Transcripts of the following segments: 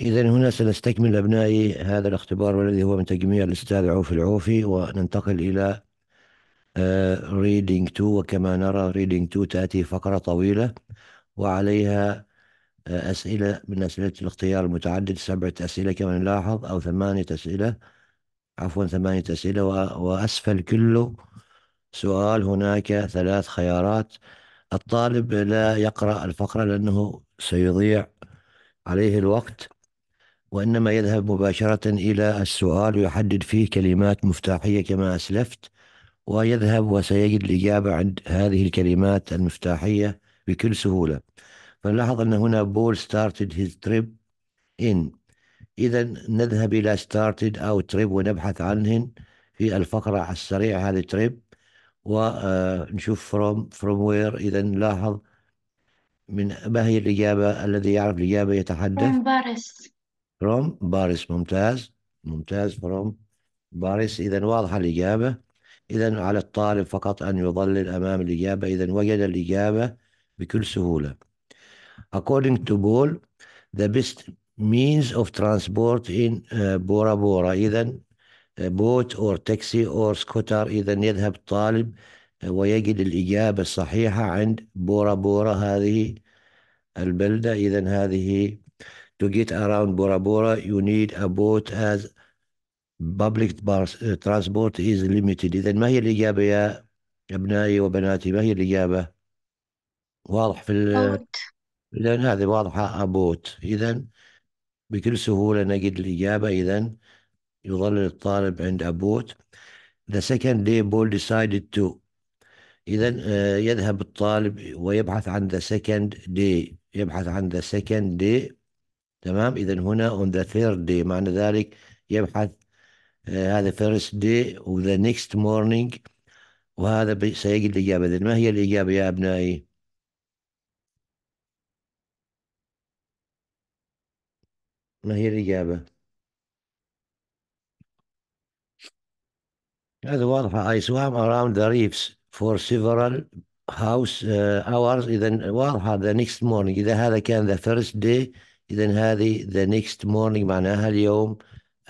إذا هنا سنستكمل أبنائي هذا الاختبار والذي هو من تجميع الأستاذ عوف العوفي وننتقل إلى ريدينج آه، 2 وكما نرى ريدينج 2 تأتي فقرة طويلة وعليها آه، أسئلة من أسئلة الاختيار المتعدد سبعة أسئلة كما نلاحظ أو ثمانية أسئلة عفوا ثمانية أسئلة وأسفل كل سؤال هناك ثلاث خيارات الطالب لا يقرأ الفقرة لأنه سيضيع عليه الوقت وإنما يذهب مباشرة إلى السؤال ويحدد فيه كلمات مفتاحية كما أسلفت ويذهب وسيجد الإجابة عند هذه الكلمات المفتاحية بكل سهولة فنلاحظ أن هنا بول started his trip in إذا نذهب إلى started أو trip ونبحث عنهن في الفقرة على السريع هذه trip ونشوف آه، from from where إذا نلاحظ من ما هي الإجابة الذي يعرف الإجابة يتحدث from Paris from باريس ممتاز ممتاز from باريس إذا واضحة الإجابة إذا على الطالب فقط أن يظلل أمام الإجابة إذا وجد الإجابة بكل سهولة According to Paul the best means of transport in uh, Bora Bora إذا uh, boat or taxi or scooter إذا يذهب الطالب uh, ويجد الإجابة الصحيحة عند بورا بورا هذه البلدة إذا هذه to get around Bora Bora, you need a boat as public uh, transport is limited. إذا ما هي الإجابة يا أبنائي وبناتي ما هي الإجابة؟ واضح في ال... إذا هذه واضحة boat. إذا بكل سهولة نجد الإجابة إذا يظل الطالب عند boat. The second day Paul decided to إذا آه، يذهب الطالب ويبحث عن the second day يبحث عن the second day تمام إذا هنا on the third day معنى ذلك يبحث هذا first day وذا next morning وهذا سيجد الإجابة ما هي الإجابة يا أبنائي؟ ما هي الإجابة؟ هذا واضح I swam around the reefs for several house uh, hours إذا واضحة the next morning إذا هذا كان the first day إذا هذه the next morning معناها اليوم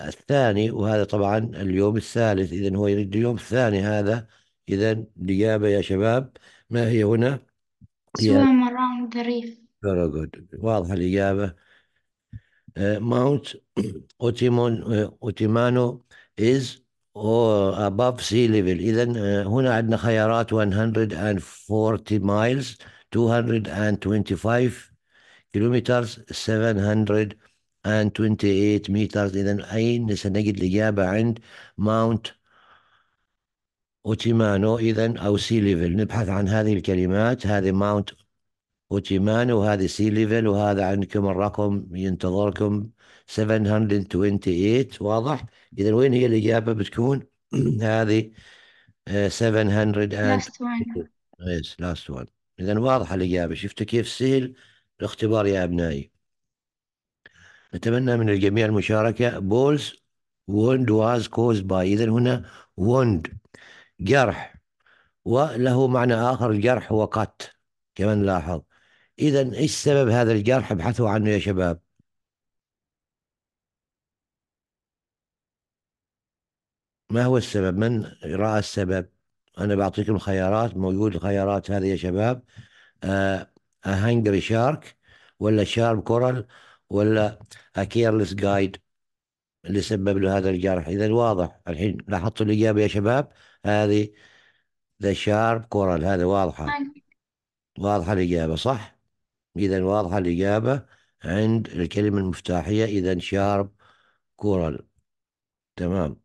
الثاني وهذا طبعا اليوم الثالث إذا هو يريد اليوم الثاني هذا إذا الإجابة يا شباب ما هي هنا؟ swim around the reef very good واضحة الإجابة ماونت uh, أوتيمانو uh, is أو uh, above sea level إذا هنا عندنا خيارات 140 miles 225 كيلومتر 728 متر إذا اين سنجد الإجابة عند ماونت أوتيمانو إذا أو سي ليفل نبحث عن هذه الكلمات هذه ماونت أوتيمانو وهذه سي ليفل وهذا عندكم الرقم ينتظركم 728 واضح إذا وين هي الإجابة بتكون هذه 700 لاست وان لاست وان. إذا واضحة الإجابة شفتوا كيف سهل الاختبار يا أبنائي نتمنى من الجميع المشاركة بولز wound was caused by إذا هنا wound جرح وله معنى آخر الجرح هو قت كما نلاحظ إذا إيش سبب هذا الجرح ابحثوا عنه يا شباب ما هو السبب من رأى السبب أنا بعطيكم خيارات موجود الخيارات هذه يا شباب آه هانجري شارك ولا شارب كورال ولا كيرلس جايد اللي سبب له هذا الجرح اذا واضح الحين لاحظتوا الاجابه يا شباب هذه ذا شارب كورال هذا واضحه واضحه الاجابه صح اذا واضحه الاجابه عند الكلمه المفتاحيه اذا شارب كورال تمام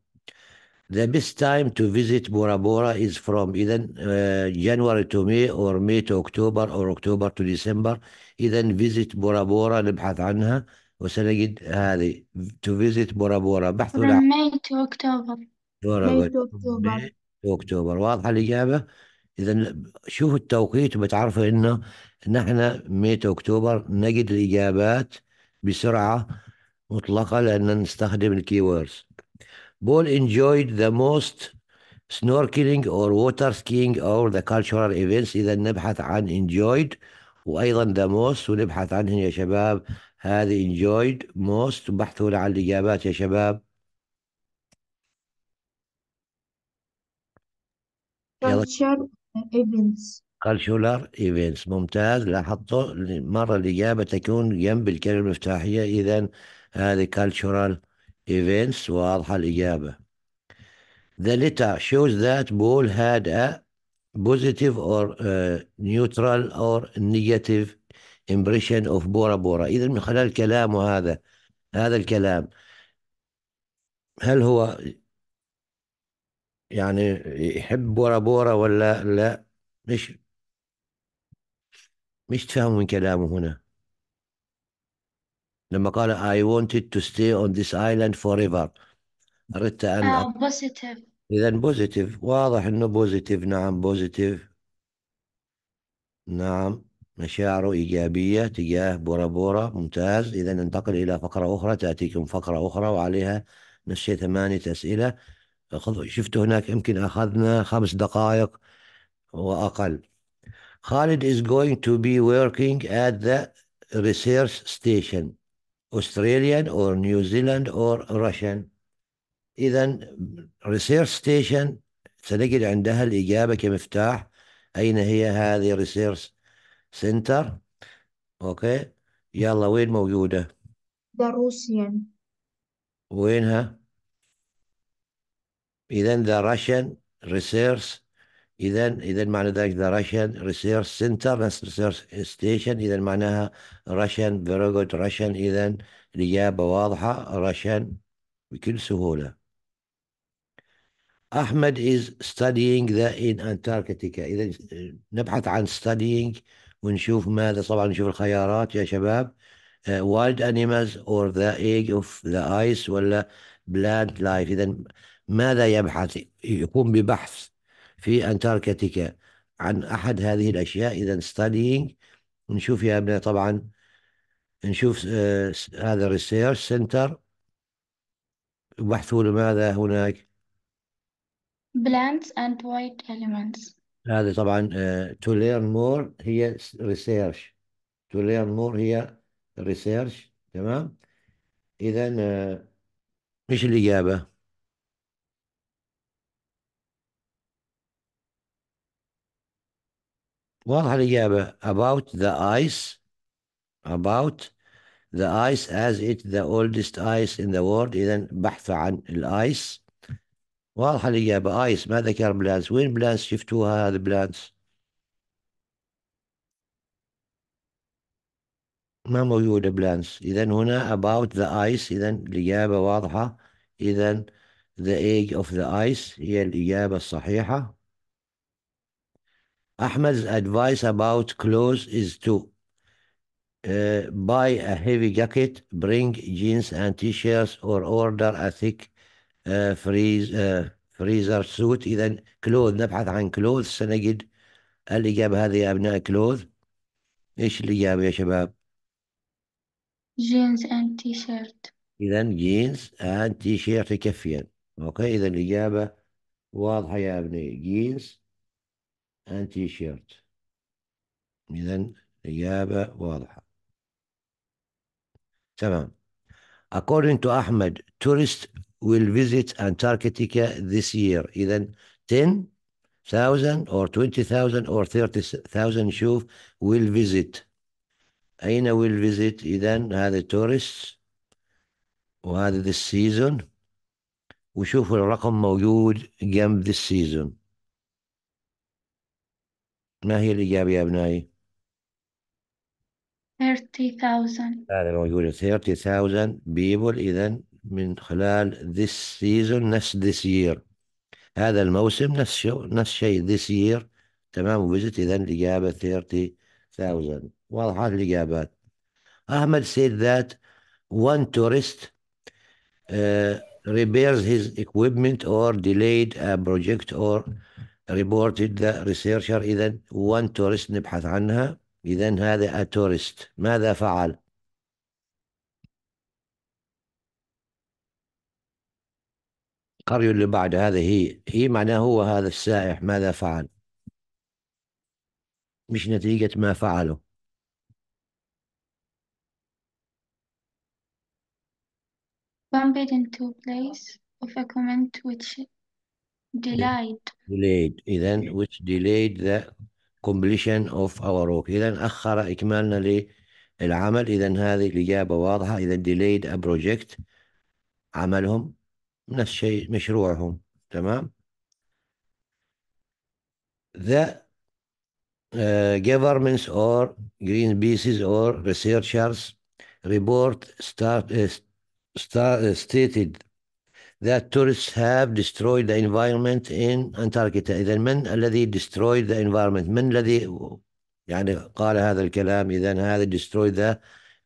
The best time to visit Bora Bora is from إذا uh, January to May or May to October or October to December إذا visit Bora Bora نبحث عنها وسنجد هذه to visit Bora Bora بحث عن May to October May to October أكتوبر واضحة الإجابة إذا شوف التوقيت وبتعرفوا إنه نحن May to October نجد الإجابات بسرعة مطلقة لأن نستخدم الكيوردز Paul enjoyed the most snorkeling or water skiing or the cultural events إذا نبحث عن enjoyed وأيضا the most ونبحث عنه يا شباب هذه enjoyed most بحثوا عن الإجابات يا شباب cultural events cultural events ممتاز لاحظتوا المرة الإجابة تكون جنب الكلمة المفتاحية إذا هذه cultural events واضحة الإجابة The letter shows that Paul had a positive or uh, neutral or negative impression of Bora Bora إذا من خلال كلامه هذا هذا الكلام هل هو يعني يحب بورا بورا ولا لا مش مش تفهم من كلامه هنا لما قال I wanted to stay on this island forever أردت أن اه إذا بوزيتيف واضح إنه بوزيتيف نعم بوزيتيف نعم مشاعره إيجابية تجاه بورا بورا ممتاز إذا ننتقل إلى فقرة أخرى تأتيكم فقرة أخرى وعليها نفس الشيء ثمانية أسئلة شفتوا هناك يمكن أخذنا خمس دقائق وأقل خالد is going to be working at the research station Australian or New Zealand or Russian إذا ريسيرش ستيشن سنجد عندها الإجابة كمفتاح أين هي هذه ريسيرش سنتر أوكي يلا وين موجودة ذا روسيان وينها إذا ذا Russian ريسيرش اذا اذا معنى ذلك ذا راشن ريسيرش سنتر بس ريسيرش ستيشن اذا معناها راشن فيري جود راشن اذا الاجابه واضحه راشن بكل سهوله احمد is studying ذا in Antarctica اذا نبحث عن studying ونشوف ماذا طبعا نشوف الخيارات يا شباب وايلد uh, wild animals or the اوف of the ice ولا plant life اذا ماذا يبحث يقوم ببحث في أنتاركتيكا عن أحد هذه الأشياء إذا studying نشوف يا ابنا طبعا نشوف آه، هذا الريسيرش سنتر بحثوا لماذا هناك plants and white elements هذا طبعا آه، to learn more هي research to learn more هي research تمام إذا آه، إيش الإجابة؟ واضحة الإجابة about the ice about the ice as it the oldest ice in the world إذا بحث عن الآيس واضحة الإجابة آيس ما ذكر بلانس وين بلانس شفتوها هذا بلانس ما موجودة بلانس إذا هنا about the ice إذا الإجابة واضحة إذا the age of the ice هي الإجابة الصحيحة Ahmed's advice about clothes is to uh, buy a heavy jacket, bring jeans and t shirts, or order a thick uh, freeze, uh, freezer suit. إذا clothes, نبحث عن clothes سنجد الإجابة هذه يا أبناء clothes. إيش الإجابة يا شباب؟ jeans and t-shirt. إذا jeans and t-shirt يكفيان. أوكي إذا الإجابة واضحة يا أبنائي jeans. انتي شيرت إذا إجابة واضحة تمام According to أحمد tourists will visit Antarctica this year. إذا 10,000 or 20,000 or 30,000 شوف will visit. أين will visit؟ إذا هذا tourists وهذا this season وشوفوا الرقم موجود جنب this season. ما هي الإجابة يا أبنائي؟ 30,000 هذا موجود 30,000 people إذا من خلال this season نفس this year هذا الموسم نفس شو نفس شيء this year تمام وفيزت إذا الإجابة 30,000 واضحات الإجابات أحمد said that one tourist uh, repairs his equipment or delayed a project or ريبورتد ذا ريسيرشر إذا وان تورست نبحث عنها إذا هذا اتورست ماذا فعل؟ القرية اللي بعد هذا هي هي معناه هو هذا السائح ماذا فعل؟ مش نتيجة ما فعله bumped into a place of a comment which delayed delayed إذن which delayed the completion of our work إذن أخر إكمالنا للعمل إذن هذه الإجابة واضحة إذن delayed a project عملهم نفس الشيء مشروعهم تمام the uh, governments or green pieces or researchers report start, uh, start, uh, stated that tourists have destroyed the environment in Antarctica إذا من الذي destroyed the environment من الذي يعني قال هذا الكلام إذا هذا destroyed the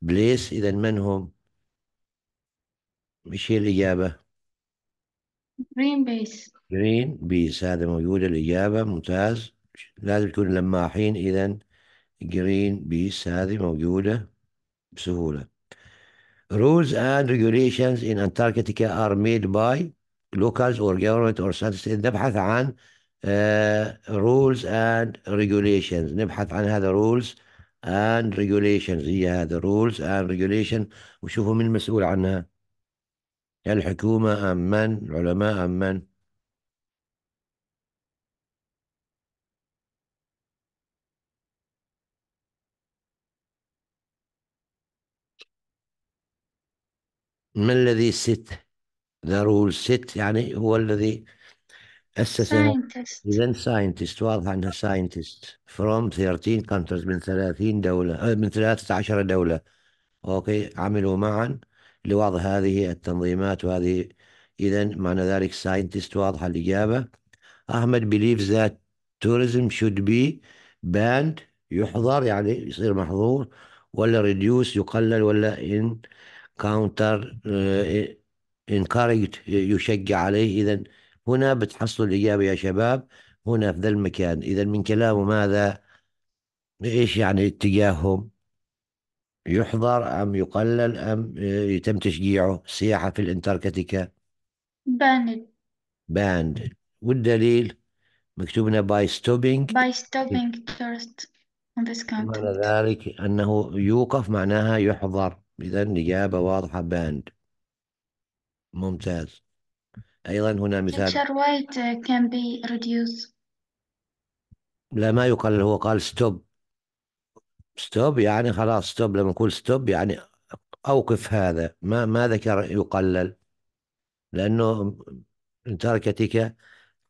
place إذا من هم مش هي الإجابة جرين بيس جرين بيس هذا موجود الإجابة ممتاز لازم تكون لماحين إذا جرين بيس هذه موجودة بسهولة Rules and regulations in Antarctica are made by locals or government or scientists نبحث عن rules and regulations نبحث عن هذا rules and regulations هي هذا rules and regulations وشوفوا من المسؤول عنها الحكومة أم من العلماء أم من ما الذي ست ذا رول ست يعني هو الذي أسس إذا ساينتست واضح أنها ساينتست فروم 13 كونترز من 30 دولة آه، من 13 دولة أوكي عملوا معا لوضع هذه التنظيمات وهذه إذا معنى ذلك ساينتست واضحة الإجابة أحمد believes ذات توريزم شود بي باند يحظر يعني يصير محظور ولا ريديوس يقلل ولا in كاونتر انكارج يشجع عليه اذا هنا بتحصلوا الاجابه يا شباب هنا في ذا المكان اذا من كلامه ماذا ايش يعني اتجاههم يحضر ام يقلل ام uh, يتم تشجيعه سياحه في الانتاركتيكا باند باند والدليل مكتوب لنا باي ستوبينج باي ستوبينج tourists on this ذلك أنه يوقف معناها يحضر إذا إجابة واضحة باند ممتاز أيضا هنا مثال Teacher can be reduced. لا ما يقال هو قال ستوب ستوب يعني خلاص ستوب لما نقول ستوب يعني أوقف هذا ما ما ذكر يقلل لأنه تركتك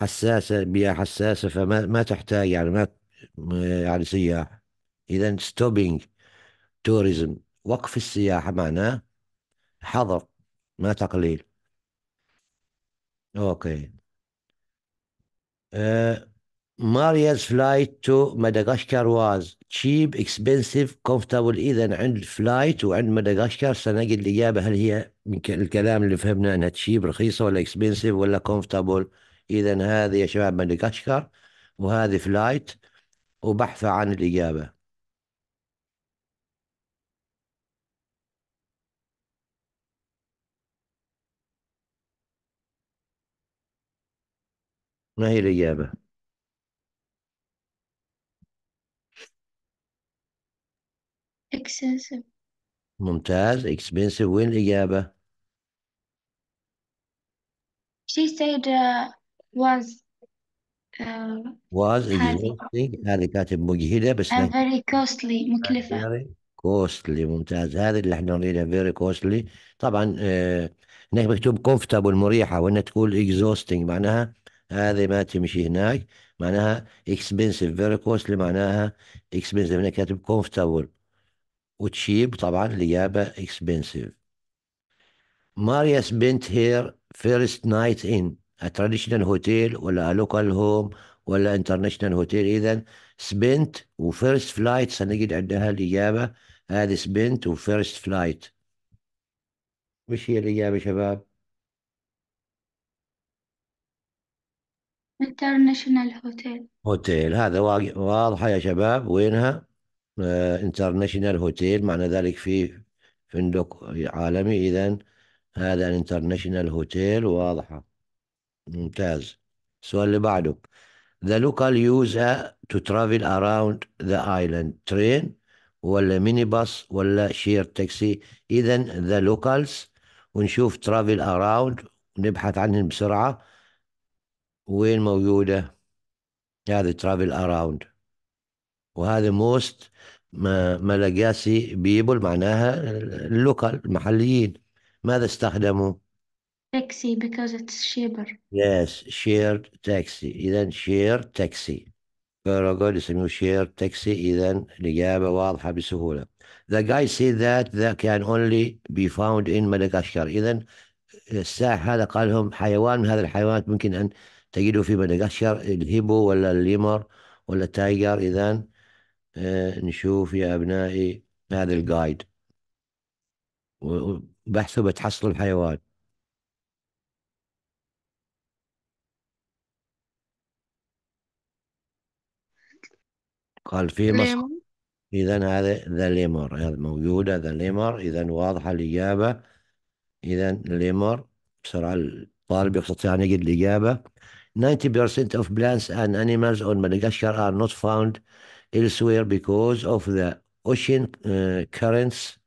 حساسة بها حساسة فما ما تحتاج يعني ما يعني سياح إذا ستوبينج توريزم وقف السياحة معناه حظر ما تقليل أوكي آه، ماريز فلايت تو مدغشقر واز تشيب اكسبنسيف كومفتابل إذا عند فلايت وعند مدغشقر سنجد الإجابة هل هي من الكلام اللي فهمنا أنها تشيب رخيصة ولا اكسبنسيف ولا كومفتابل إذا هذه يا شباب مدغشقر وهذه فلايت وبحث عن الإجابة. ما هي الإجابة؟ expensive ممتاز expensive وين الإجابة؟ she said uh, was uh, was exhausting هذه كاتب مجهدة بس and very costly مكلفة very costly ممتاز هذه اللي احنا نريدها very costly طبعا آه، مكتوب comfortable مريحة وانك تقول exhausting معناها هذا ما تمشي هناك معناها اكسبنسيف فيري كوستلي معناها اكسبنسيف هنا كاتب كومفتابل وتشيب طبعا الإجابة اكسبنسيف ماريا spent هير فيرست نايت ان تراديشنال هوتيل ولا لوكال هوم ولا انترناشونال هوتيل اذا سبنت وفيرست فلايت سنجد عندها الاجابه هذه سبنت وفيرست فلايت وش هي الاجابه شباب انترناشونال هوتيل هوتيل هذا واضحة يا شباب وينها انترناشونال آه، هوتيل معنى ذلك في فندق عالمي إذا هذا انترناشونال هوتيل واضحة ممتاز السؤال اللي بعده The local use to travel around the island train ولا ميني باص ولا شير تاكسي إذا the locals ونشوف travel around نبحث عنهم بسرعة وين موجودة هذه ترافل اراوند وهذا موست مالاجاسي بيبل معناها اللوكال المحليين ماذا استخدموا؟ تاكسي because it's cheaper yes shared taxi إذا شير تاكسي فيراغود يسميه شير تاكسي إذا الإجابة واضحة بسهولة the guy said that that can only be found in Madagascar إذا الساح هذا قال لهم حيوان من هذه الحيوانات ممكن أن تجده في مدغشقر الهيبو ولا الليمر ولا التايجر إذا آه، نشوف يا أبنائي هذا الجايد وبحثوا بتحصلوا الحيوان قال في مصر إذا هذا ذا ليمر هذا موجودة ذا ليمر إذا واضحة الإجابة إذا ليمر بسرعة الطالب يستطيع أن يجد الإجابة 90% of plants and animals on Madagascar are not found elsewhere because of the ocean uh, currents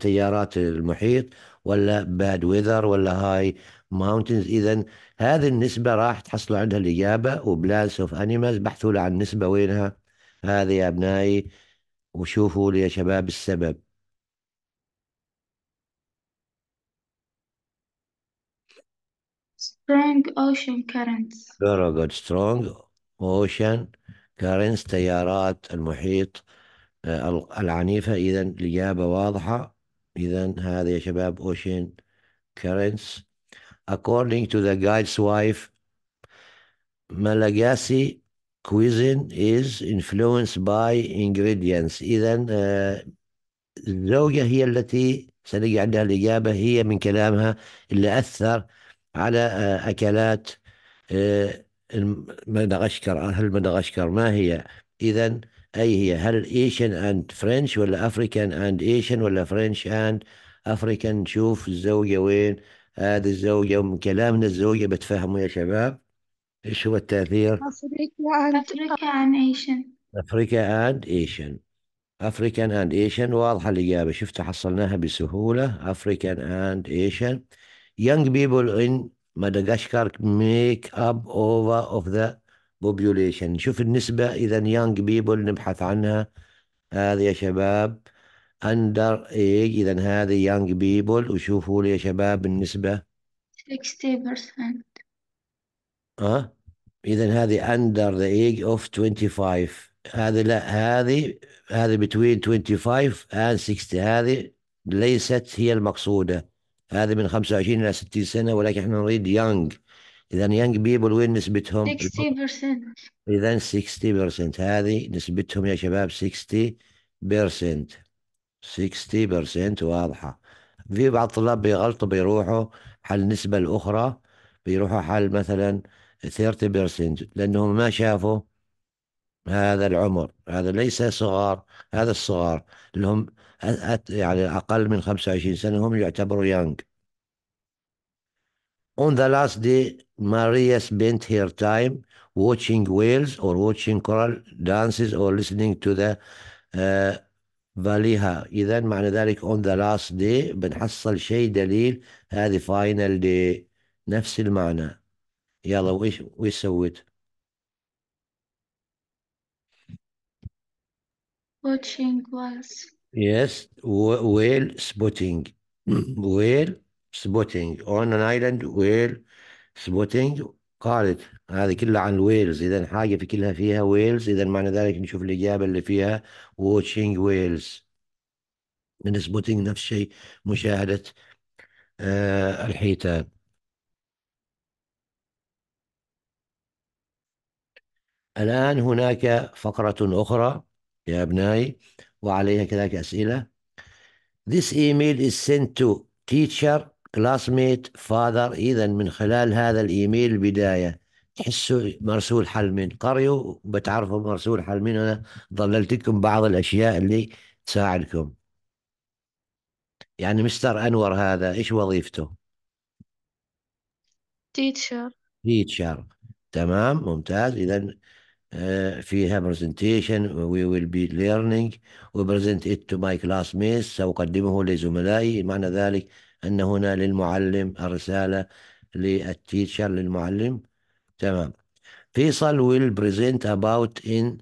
تيارات المحيط uh, ولا باد ويذر ولا هاي ماونتنز اذا هذه النسبه راح تحصلوا عندها الاجابه وبلانس اوف انيمالز بحثوا لي عن النسبه وينها هذه يا ابنائي وشوفوا لي يا شباب السبب strong ocean currents. Very good. Strong ocean currents تيارات المحيط العنيفة إذا الإجابة واضحة إذا هذا يا شباب ocean currents according to the guide's wife Malagasy cuisine is influenced by ingredients إذا الزوجة هي التي سنجي عندها الإجابة هي من كلامها اللي أثر على آه، أكلات آه، مدغشقر آه، هل مدغشقر ما هي إذا أي هي هل ايشن أند فرنش ولا أفريكان أند ايشن ولا فرنش أند أفريكان نشوف الزوجة وين هذه الزوجة ومن كلامنا الزوجة بتفهموا يا شباب إيش هو التأثير أفريكا أند ايشن أفريكا أند ايشن أفريكان أند ايشن واضحة الإجابة شفت حصلناها بسهولة أفريكان أند ايشن young people in Madagascar make up over of the population شوف النسبة إذا young people نبحث عنها هذه يا شباب under age إذا هذه young people وشوفوا لي يا شباب النسبة 60% أه إذا هذه under the age of 25 هذه لا هذه هذه between 25 and 60 هذه ليست هي المقصودة هذا من 25 إلى 60 سنة ولكن احنا نريد يانج إذا يانج بيبل وين نسبتهم؟ 60% إذا 60% هذه نسبتهم يا شباب 60% 60% واضحة في بعض الطلاب بيغلطوا بيروحوا حل النسبة الأخرى بيروحوا حل مثلا 30% لأنهم ما شافوا هذا العمر هذا ليس صغار هذا الصغار اللي هم يعني أقل من 25 سنة هم يعتبروا يانج On the last day, Maria spent her time watching whales or watching coral dances or listening to the uh, فاليها إذا معنى ذلك on the last day بنحصل شيء دليل هذه final day نفس المعنى يلا وإيش وإيش سويت؟ watching was Yes, whale spotting. Mm. whale spotting on an island whale spotting قالت هذه كلها عن الويلز إذا حاجة في كلها فيها ويلز إذا معنى ذلك نشوف الإجابة اللي فيها watching whales من سبوتنج نفس الشيء مشاهدة آه الحيتان الآن هناك فقرة أخرى يا أبنائي وعليها كذلك أسئلة This email is sent to teacher classmate father إذا من خلال هذا الإيميل البداية تحسوا مرسول حل من قريوا بتعرفوا مرسول حل من أنا ضللتكم بعض الأشياء اللي تساعدكم يعني مستر أنور هذا إيش وظيفته؟ teacher teacher تمام ممتاز إذا فيها برزنتيشن وي ويل بي ليرنينج وبرزنت ات تو ماي كلاس ميس سأقدمه لزملائي معنى ذلك أن هنا للمعلم الرسالة للتيتشر للمعلم تمام فيصل ويل برزنت اباوت ان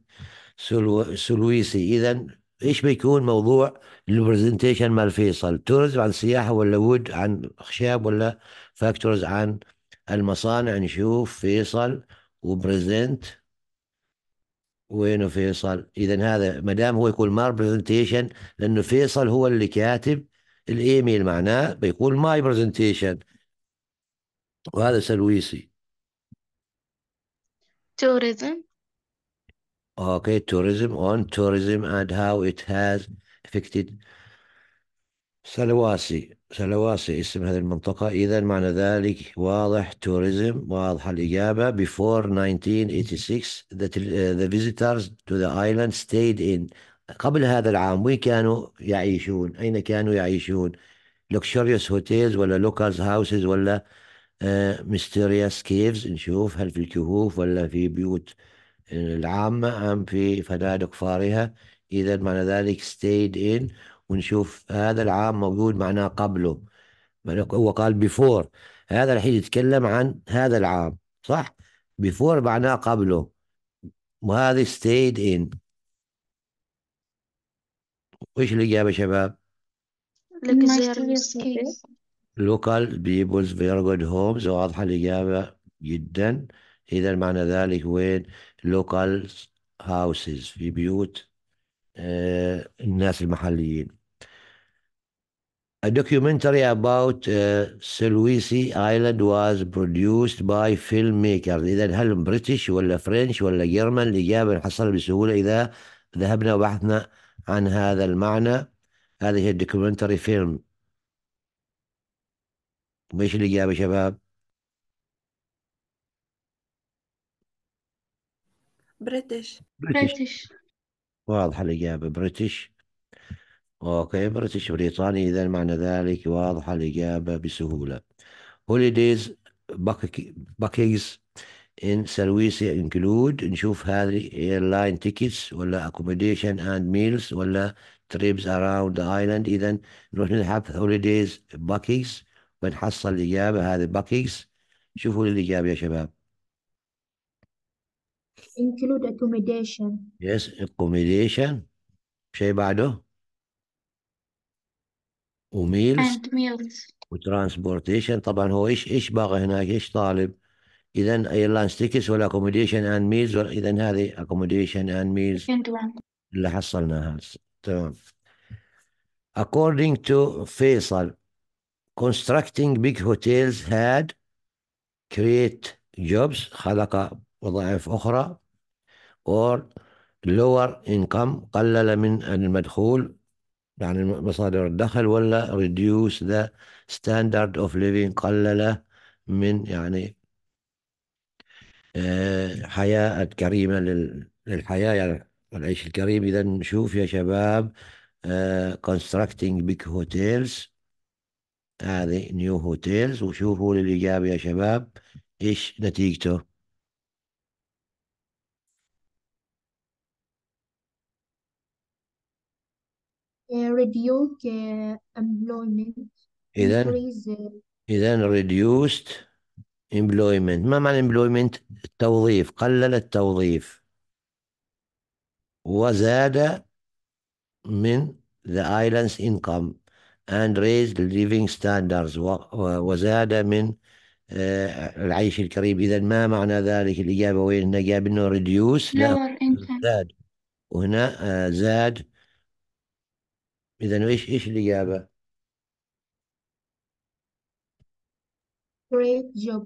سلويسي إذا إيش بيكون موضوع البرزنتيشن مال فيصل تورز عن سياحة ولا وود عن خشاب ولا فاكتورز عن المصانع نشوف فيصل وبرزنت وينه فيصل اذا هذا ما دام هو يقول ماي برزنتيشن لانه فيصل هو اللي كاتب الايميل معناه بيقول ماي برزنتيشن وهذا سلويسي توريزم اوكي توريزم on tourism and how it has affected سلواسي سلواسي اسم هذه المنطقة إذا معنى ذلك واضح توريزم واضحة الإجابة before 1986 that uh, the visitors to the island stayed in قبل هذا العام وين كانوا يعيشون أين كانوا يعيشون luxurious hotels ولا locals houses ولا uh, mysterious caves نشوف هل في الكهوف ولا في بيوت العامة أم في فنادق فارهة إذا معنى ذلك stayed in ونشوف هذا العام موجود معناه قبله هو قال بيفور هذا الحين يتكلم عن هذا العام صح بيفور معناه قبله وهذه stayed in وش الإجابة شباب local people's very good homes واضحة الإجابة جدا إذا معنى ذلك وين local houses في بيوت آه الناس المحليين A documentary about uh, Sulawesi Island was produced by filmmakers إذا هل بريتش ولا فرنش ولا جيرمان الإجابة نحصل بسهولة إذا ذهبنا وبحثنا عن هذا المعنى هذه هي الدوكيومنتري فيلم وإيش الإجابة يا شباب؟ بريتش بريتش واضحة الإجابة بريتش وكامبريدج بريطاني إذا معنى ذلك واضحة الإجابة بسهولة holidays باكيز in سلويسيا include نشوف هذه airline tickets ولا accommodation and meals ولا trips around the island إذا نروح نبحث holidays باكيز بنحصل الإجابة هذه باكيز شوفوا لي الإجابة يا شباب include accommodation yes accommodation شيء بعده وميلز and meals وترانسبورتيشن طبعا هو ايش ايش باغي هناك ايش طالب اذا ايرلاينز تيكس ولا اكوموديشن اند ميلز اذا هذه اكوموديشن اند ميلز اللي حصلناها تمام according to فيصل constructing big hotels had create jobs خلق وظائف أخرى or lower income قلل من المدخول يعني مصادر الدخل ولا reduce the standard of living قلل من يعني آه، حياة كريمة للحياة يعني والعيش الكريم إذا نشوف يا شباب آه، constructing big hotels هذه نيو هوتيلز وشوفوا للإجابة يا شباب إيش نتيجته reduce employment إذا increase إذا reduced employment ما معنى employment التوظيف قلل التوظيف وزاد من the island's income and raised living standards وزاد من العيش الكريم إذا ما معنى ذلك الإجابة وين جاب إنه reduce لا زاد وهنا زاد إذا إيش إيش الإجابة؟ great job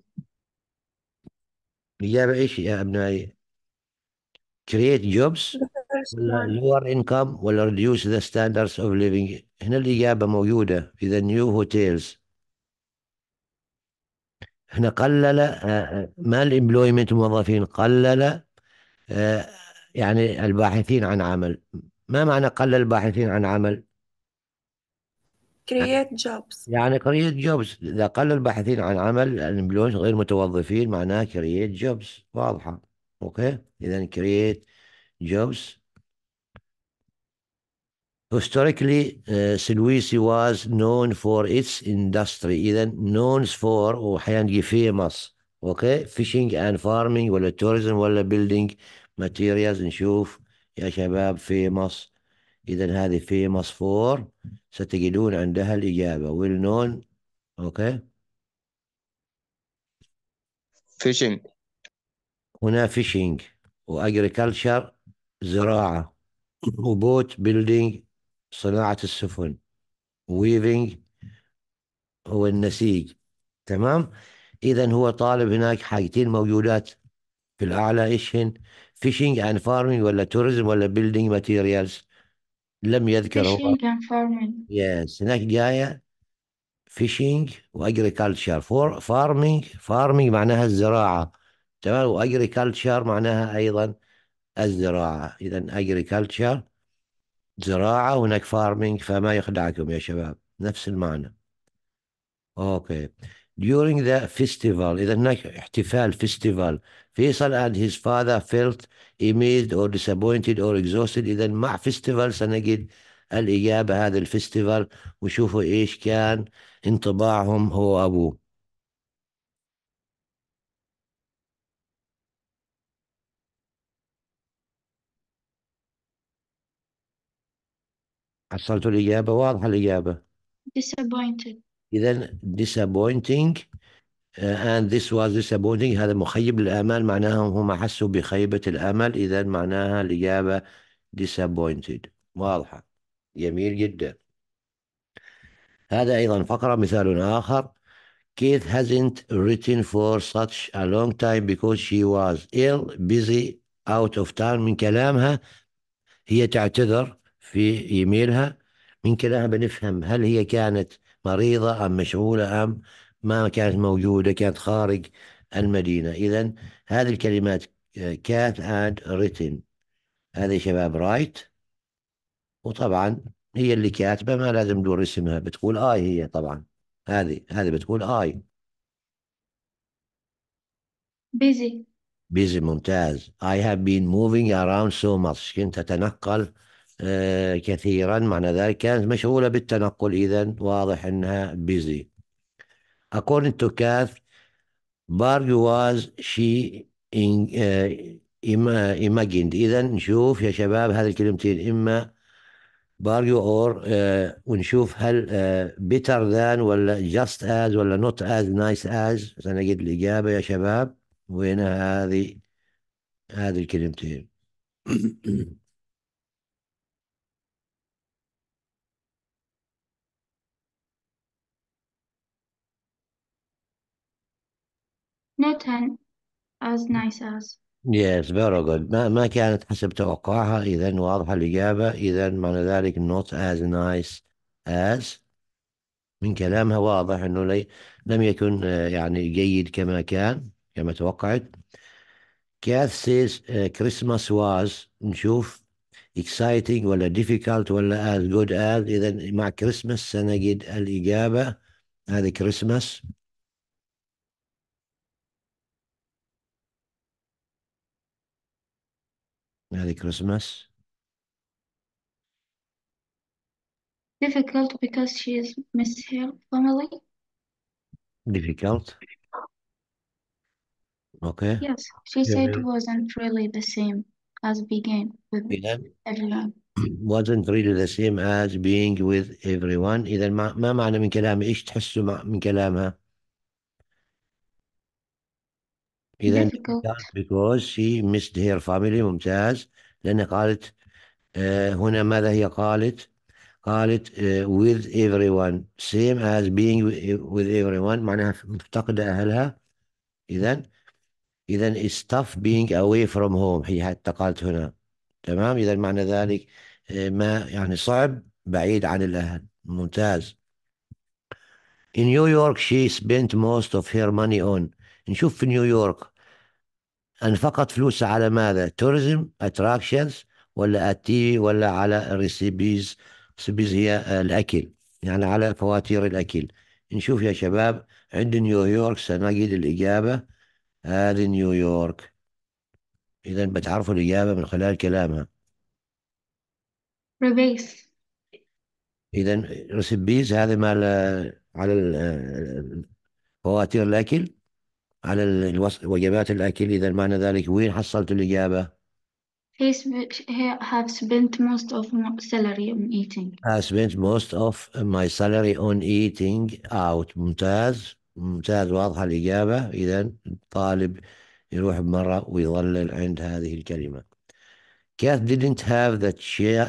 الإجابة إيش يا أبنائي؟ create jobs ولا lower income ولا reduce the standards of living هنا الإجابة موجودة في the new hotels هنا قلل آه، آه، ما الامبلويمنت الموظفين قلل آه، يعني الباحثين عن عمل ما معنى قلل الباحثين عن عمل create جوبز يعني كرييت جوبز إذا قل الباحثين عن عمل الإمبلويز غير متوظفين معناها كرييت جوبز واضحة أوكي إذا كرييت جوبز Historically, uh, Sulawesi was known for its industry. إذا known for وأحيانا يجي famous. Okay, fishing and farming or tourism or building materials And show, yeah, شباب famous. إذا هذه في مصفور ستجدون عندها الإجابة will known أوكي fishing هنا fishing وأجريكلتشر زراعة وبوت بيلدينج صناعة السفن ويفينج هو النسيج تمام إذا هو طالب هناك حاجتين موجودات في الأعلى إيش هن فيشينج أند فارمينج ولا توريزم ولا بيلدينج ماتيريالز لم يذكر هو fishing and farming يس هناك جاية فيشنج واجريكلتشر فور فارمينج فارمينج معناها الزراعة تمام واجريكلتشر معناها أيضا الزراعة إذا اجريكلتشر زراعة وهناك فارمينج فما يخدعكم يا شباب نفس المعنى أوكي during the festival إذا هناك احتفال festival فيصل and his father felt amazed or disappointed or exhausted إذا مع festival سنجد الإجابة هذا الفيستيفال وشوفوا إيش كان انطباعهم هو وأبوه حصلتوا الإجابة واضحة الإجابة disappointed اذا disappointing آه، and this was disappointing هذا مخيب للامال معناها هم حسوا بخيبه الامل اذا معناها الاجابه disappointed واضحه جميل جدا هذا ايضا فقره مثال اخر Kate hasn't written for such a long time because she was ill, busy, out of town من كلامها هي تعتذر في إيميلها من كلامها بنفهم هل هي كانت مريضة أم مشغولة أم ما كانت موجودة كانت خارج المدينة إذا هذه الكلمات كات and written هذه شباب رايت وطبعا هي اللي كاتبة ما لازم دور اسمها بتقول آي هي طبعا هذه هذه بتقول آي بيزي busy ممتاز I have been moving around so much كنت أتنقل آه، كثيرا معنى ذلك كانت مشغولة بالتنقل إذا واضح أنها بيزي According to Kath, Barg was she in, uh, imagined إذا نشوف يا شباب هذه الكلمتين إما باريو اور uh, ونشوف هل بيتر uh, ذان ولا جاست از ولا نوت از نايس از سنجد الإجابة يا شباب وين هذه هذه الكلمتين not as nice as Yes, very good. ما, ما كانت حسب توقعها إذا واضحة الإجابة إذا معنى ذلك not as nice as من كلامها واضح أنه لي لم يكن آه، يعني جيد كما كان كما توقعت كاث says آه، Christmas was نشوف exciting ولا difficult ولا as good as إذا مع Christmas سنجد الإجابة هذه Christmas Merry Christmas. Difficult because she is miss her family. Difficult. Okay. Yes, she said yeah. wasn't really the same as being with yeah. everyone. wasn't really the same as being with everyone. إذا ما ما معنى من كلامها؟ إيش تحسوا من كلامها؟ إذا because she missed her family ممتاز لأنها قالت آه، هنا ماذا هي قالت؟ قالت قالت آه، with everyone same as being with everyone معناها مفتقدة أهلها إذا إذا it's tough being away from home هي حتى قالت هنا تمام إذا معنى ذلك آه، ما يعني صعب بعيد عن الأهل ممتاز In New York she spent most of her money on نشوف في نيويورك انفقت فلوسها على ماذا؟ توريزم اتراكشنز ولا التي ولا على الريسيبيز الريسيبيز هي الاكل يعني على فواتير الاكل نشوف يا شباب عند نيويورك سنجد الاجابه هذه نيويورك اذا بتعرفوا الاجابه من خلال كلامها ريبيس اذا ريسيبيز هذا مال على فواتير الاكل على وجبات الأكل إذا معنى ذلك وين حصلت الإجابة؟ He, have spent most of my salary on eating. I spent most of my salary on eating out. ممتاز ممتاز واضحة الإجابة إذا الطالب يروح بمرة ويظلل عند هذه الكلمة. Kath didn't have the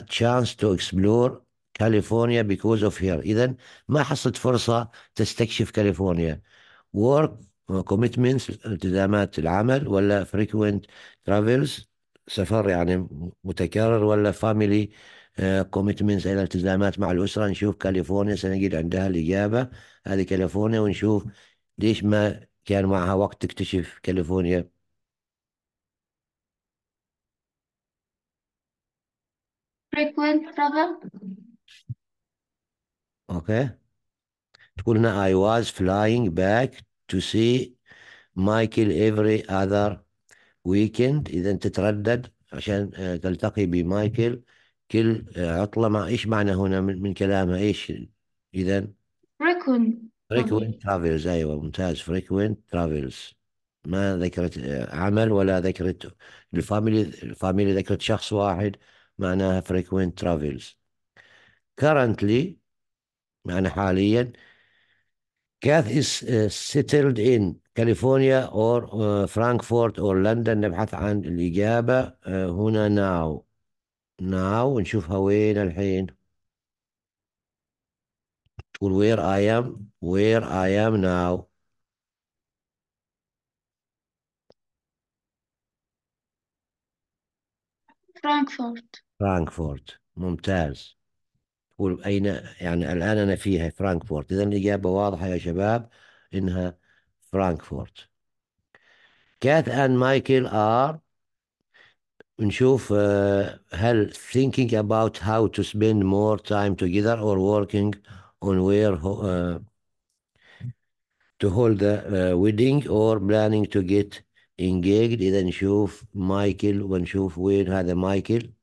chance to explore California because of her. إذا ما حصلت فرصة تستكشف كاليفورنيا. Work كوميتمنتس التزامات العمل ولا فريكوينت ترافلز سفر يعني متكرر ولا فاميلي آه، كوميتمنتس الى التزامات مع الاسره نشوف كاليفورنيا سنجد عندها الاجابه هذه كاليفورنيا ونشوف ليش ما كان معها وقت تكتشف كاليفورنيا frequent travel اوكي تقول هنا I was flying back to see Michael every other weekend إذا تتردد عشان آه، تلتقي بمايكل كل آه، عطلة مع إيش معنى هنا من, من كلامها إيش إذا frequent frequent travels أيوة ممتاز frequent travels ما ذكرت آه، عمل ولا ذكرت الفاميلي الفاميلي ذكرت شخص واحد معناها frequent travels currently معنى حاليا كاث is uh, settled in California or uh, فرانكفورت or London نبحث عن الإجابة uh, هنا now now نشوفها وين الحين تقول where I am where I am now فرانكفورت فرانكفورت ممتاز أين يعني الان انا فيها فرانكفورت اذا الاجابه واضحه يا شباب انها فرانكفورت كات اند مايكل ار نشوف آه، هل thinking about how to spend more time together or working on where uh, to hold the uh, wedding or planning to get engaged إذا نشوف مايكل ونشوف وين هذا مايكل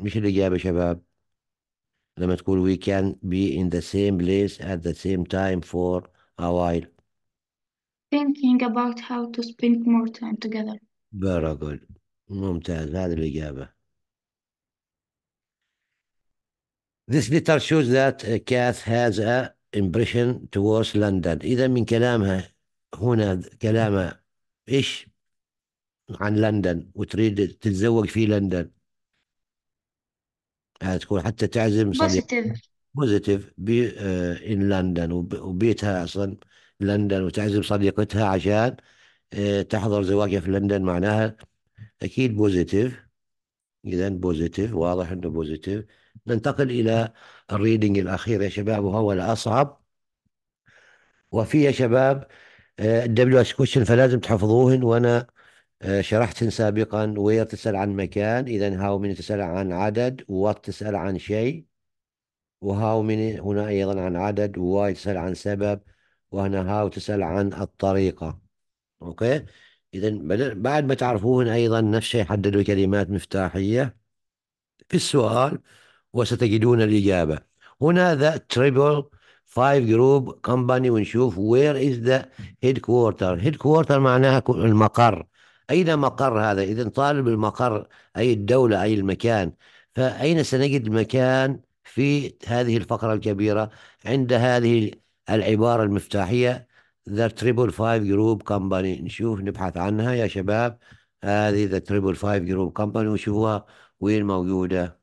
مش الإجابة شباب لما تقول we can be in the same place at the same time for a while thinking about how to spend more time together very good ممتاز هذه الإجابة This letter shows that Kath has a impression towards London إذا من كلامها هنا كلامها إيش عن لندن وتريد تتزوج في لندن تكون حتى تعزم صديق بوزيتيف ان لندن وبيتها اصلا لندن وتعزم صديقتها عشان آه، تحضر زواجها في لندن معناها اكيد بوزيتيف اذا بوزيتيف واضح انه بوزيتيف ننتقل الى الريدنج الاخير يا شباب وهو الاصعب وفي يا شباب آه، الدبليو اس كوشن فلازم تحفظوهن وانا آه، شرحت سابقا وير تسأل عن مكان إذا هاو من تسأل عن عدد وات تسأل عن شيء وهاو من هنا أيضا عن عدد وواي تسأل عن سبب وهنا هاو تسأل عن الطريقة أوكي إذا بعد ما تعرفوهن أيضا نفس الشيء حددوا كلمات مفتاحية في السؤال وستجدون الإجابة هنا ذا تريبل فايف جروب كومباني ونشوف وير از ذا هيد كوارتر هيد كوارتر معناها المقر أين مقر هذا؟ إذا طالب المقر أي الدولة أي المكان فأين سنجد المكان في هذه الفقرة الكبيرة عند هذه العبارة المفتاحية ذا تريبل فايف جروب كمباني نشوف نبحث عنها يا شباب هذه ذا تريبل فايف جروب كومباني وشوفوها وين موجودة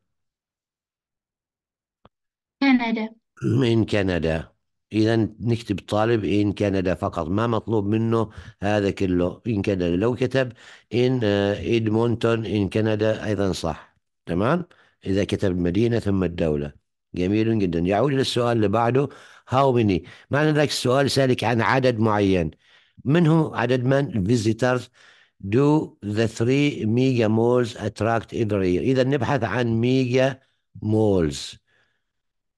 كندا من كندا إذا نكتب طالب إن كندا فقط ما مطلوب منه هذا كله إن كندا لو كتب إن آه، إدمونتون إن كندا أيضا صح تمام إذا كتب المدينة ثم الدولة جميل جدا يعود للسؤال اللي بعده هاو ميني معنى ذلك السؤال سالك عن عدد معين من هو عدد من فيزيترز دو ذا 3 ميجا مولز اتراكت every year إذا نبحث عن ميجا مولز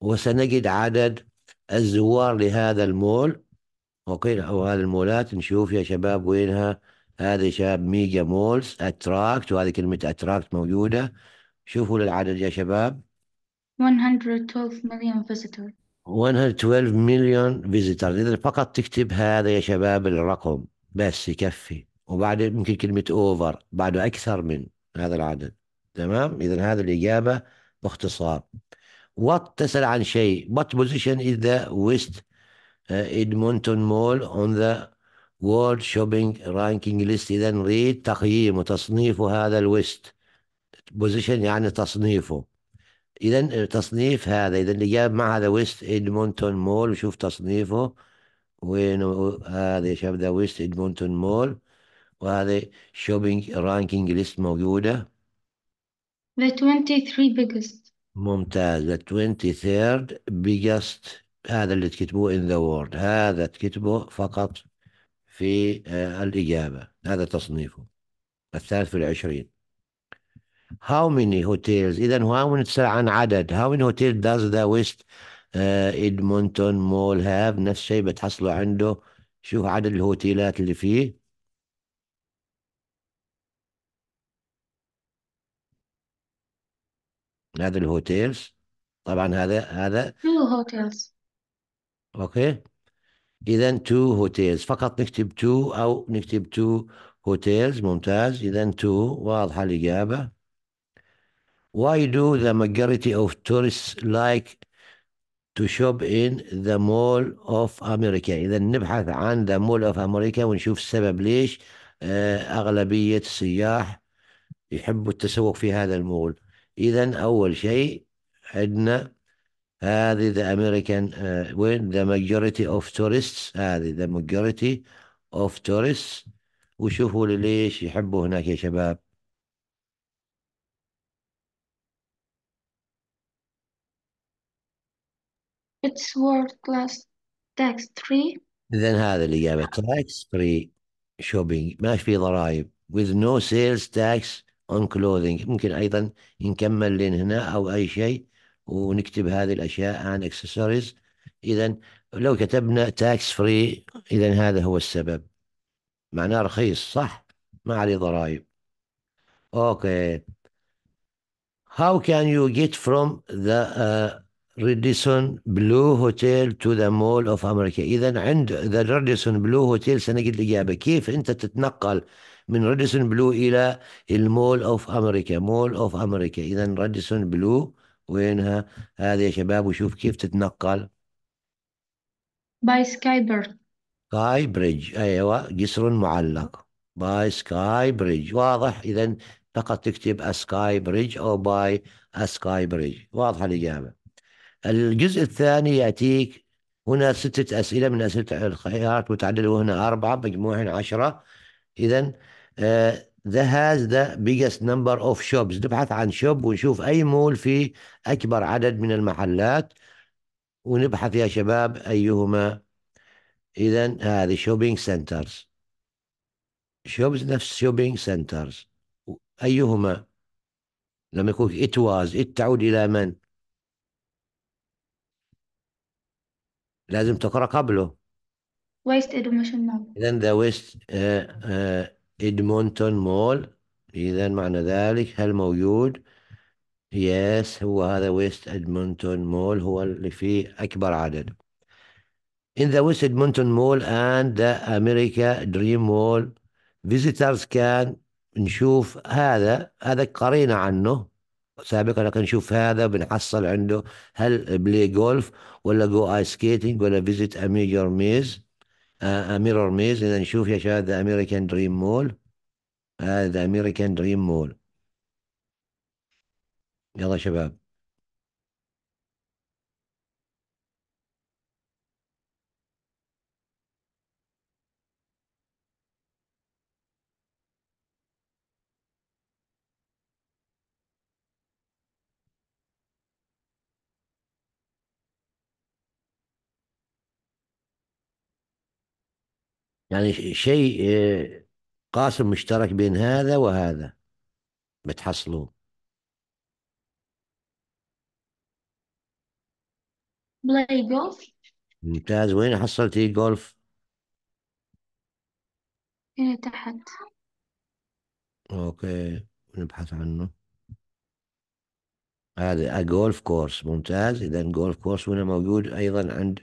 وسنجد عدد الزوار لهذا المول اوكي أو هذه المولات نشوف يا شباب وينها هذا شباب ميجا مولز أتراكت وهذه كلمة أتراكت موجودة شوفوا للعدد يا شباب 112 مليون فيزيتور 112 مليون فيزيتور إذا فقط تكتب هذا يا شباب الرقم بس يكفي وبعد يمكن كلمة أوفر بعده أكثر من هذا العدد تمام إذا هذه الإجابة باختصار What تسأل عن شيء What position is the West uh, Edmonton Mall on the World Shopping Ranking List إذا نريد تقييم وتصنيف هذا الويست position يعني تصنيفه إذا تصنيف هذا إذا اللي جاب مع هذا ويست إدمونتون مول وشوف تصنيفه وين هذا يا شباب ذا ويست إدمونتون مول وهذا شوبينج رانكينج ليست موجودة The 23 biggest ممتاز the 23rd biggest هذا اللي تكتبوه in the world هذا تكتبه فقط في آه، الإجابة هذا تصنيفه الثالث في العشرين How many hotels إذا هو نتسأل عن عدد How many hotels does the West آه Edmonton Mall have نفس الشيء بتحصلوا عنده شوف عدد الهوتيلات اللي فيه هذا الهوتيلز طبعا هذا هذا تو هوتيلز اوكي اذا تو هوتيلز فقط نكتب تو او نكتب تو هوتيلز ممتاز اذا تو واضحه الاجابه Why do the majority of tourists like to shop in the Mall of America إذا نبحث عن the Mall of America ونشوف السبب ليش آه، أغلبية السياح يحبوا التسوق في هذا المول إذا أول شيء عندنا هذه ذا امريكان وين the majority of tourists هذه the majority of tourists وشوفوا ليش يحبوا هناك يا شباب It's world class tax free. إذا هذا جابه tax free shopping ما في ضرائب with no sales tax اون كلوذينج ممكن ايضا نكمل لين هنا او اي شيء ونكتب هذه الاشياء عن اكسسوارز اذا لو كتبنا تاكس فري اذا هذا هو السبب معناه رخيص صح ما عليه ضرائب اوكي هاو كان يو جيت فروم ذا ريديسون بلو هوتيل تو ذا مول اوف امريكا إذا عند ذا ريديسون بلو هوتيل سنجد الإجابة كيف أنت تتنقل من راديسون بلو إلى المول أوف أمريكا مول أوف أمريكا إذا راديسون بلو وينها هذه يا شباب وشوف كيف تتنقل باي سكاي بريدج سكاي بريدج أيوة جسر معلق باي سكاي بريدج واضح إذا فقط تكتب أسكاي بريدج أو باي أسكاي بريدج واضحة الإجابة الجزء الثاني يأتيك هنا ستة أسئلة من أسئلة الخيارات متعددة وهنا أربعة مجموعين عشرة إذا ذا هاز ذا بيجست نمبر اوف شوبز نبحث عن شوب ونشوف اي مول فيه اكبر عدد من المحلات ونبحث يا شباب ايهما اذا هذه شوبينج سنترز شوبز نفس شوبينج سنترز ايهما لما يكون ات واز ات تعود الى من لازم تقرا قبله ويست ادوميشن مول اذا ذا ويست إدمونتون مول إذا معنى ذلك هل موجود؟ يس هو هذا ويست إدمونتون مول هو اللي فيه أكبر عدد In the West Edmonton Mall and the America Dream Mall visitors can نشوف هذا هذا قرينا عنه سابقا لكن نشوف هذا بنحصل عنده هل بلاي جولف ولا جو ايس سكيتنج ولا فيزيت اميجر ميز آه، ميرور ميز اذا نشوف يا شباب ذا امريكان دريم مول هذا امريكان دريم مول يلا شباب يعني شيء آه، قاسم مشترك بين هذا وهذا بتحصلوه بلاي جولف ممتاز وين حصلتي جولف هنا إيه، تحت اوكي نبحث عنه هذا آه، جولف كورس ممتاز اذا جولف كورس هنا موجود ايضا عند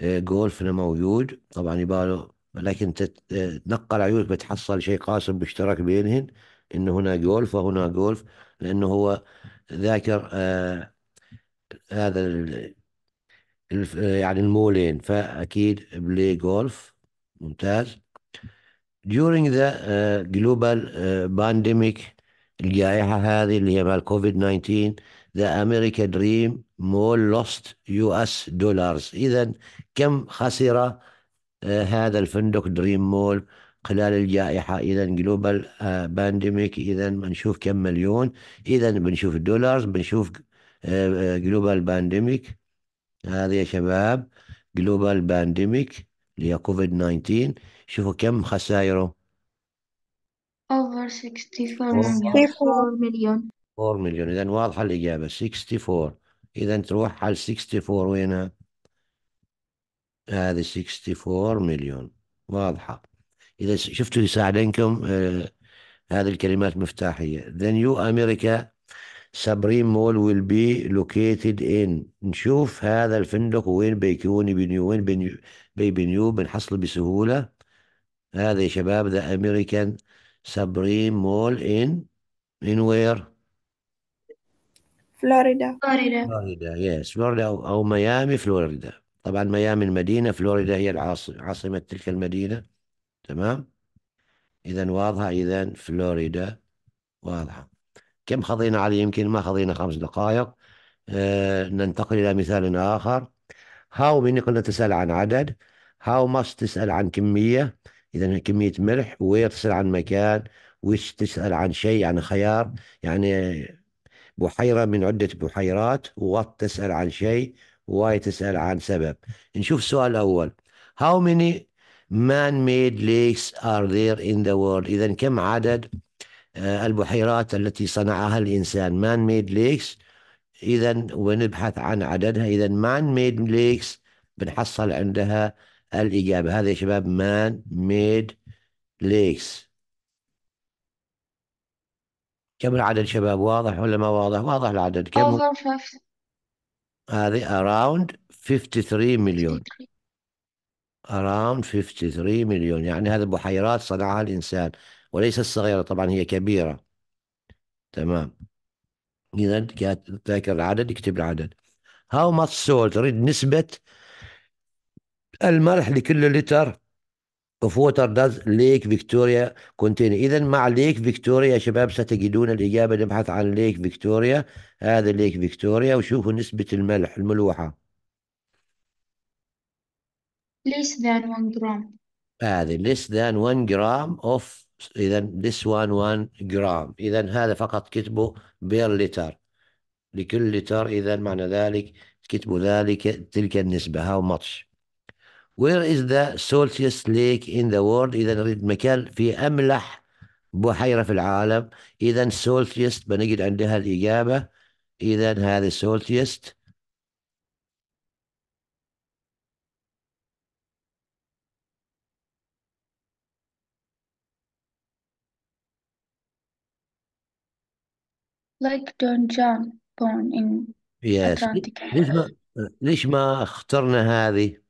آه، جولف هنا موجود طبعا يباله لكن تتنقل عيونك بتحصل شيء قاسم مشترك بينهن انه هنا جولف وهنا جولف لانه هو ذاكر آه هذا يعني المولين فاكيد بلاي جولف ممتاز during the uh, global uh, pandemic الجائحة هذه اللي هي مال كوفيد 19 the America Dream Mall lost US dollars إذا كم خسر آه، هذا الفندق دريم مول خلال الجائحة إذا جلوبال آه، بانديميك إذا بنشوف كم مليون إذا بنشوف الدولار بنشوف آه، جلوبال بانديميك هذا يا شباب جلوبال بانديميك اللي هي كوفيد 19 شوفوا كم خسائره over 64 مليون 4 مليون إذا واضحة الإجابة 64 إذا تروح على 64 وينها؟ هذه 64 مليون واضحة إذا شفتوا يساعدنكم آه هذه الكلمات مفتاحية The new America سبريم مول will be located in نشوف هذا الفندق وين بيكون بنيو وين بنيو بنيو بنحصله بسهولة هذا يا شباب The American سبريم مول in in where فلوريدا فلوريدا فلوريدا يس فلوريدا أو ميامي فلوريدا طبعا ميامي المدينة فلوريدا هي العاصمة عاصمة تلك المدينة تمام إذا واضحة إذا فلوريدا واضحة كم خضينا عليه يمكن ما خضينا خمس دقائق آه ننتقل إلى مثال آخر هاو مني قلنا تسأل عن عدد هاو ماست تسأل عن كمية إذا كمية ملح وير تسأل عن مكان وش تسأل عن شيء عن يعني خيار يعني بحيرة من عدة بحيرات وات تسأل عن شيء واي تسأل عن سبب نشوف السؤال الأول How many man-made lakes are there in the world إذا كم عدد آه، البحيرات التي صنعها الإنسان man-made lakes إذا ونبحث عن عددها إذا man-made lakes بنحصل عندها الإجابة هذا يا شباب man-made lakes كم العدد شباب واضح ولا ما واضح واضح العدد كم واضح هذه around 53 مليون around 53 مليون يعني هذه بحيرات صنعها الإنسان وليست صغيرة طبعا هي كبيرة تمام إذا تذكر ذاكر العدد اكتب العدد how much salt أريد نسبة الملح لكل لتر Of water does Lake Victoria contain إذا مع ليك فيكتوريا يا شباب ستجدون الإجابة نبحث عن ليك فيكتوريا هذا ليك فيكتوريا وشوفوا نسبة الملح الملوحة less than 1 gram هذه less than 1 gram of إذا this one 1 gram إذا هذا فقط كتبه بير لتر لكل لتر إذا معنى ذلك كتبوا ذلك تلك النسبة هاو ماتش وير از ذا سولتيست ليك ان ذا وورلد اذا نريد مكان في املح بحيره في العالم اذا سولتيست بنجد عندها الاجابه اذا هذا سولتيست like Don John born in yes. Atlantic. ليش ما ليش ما اخترنا هذه؟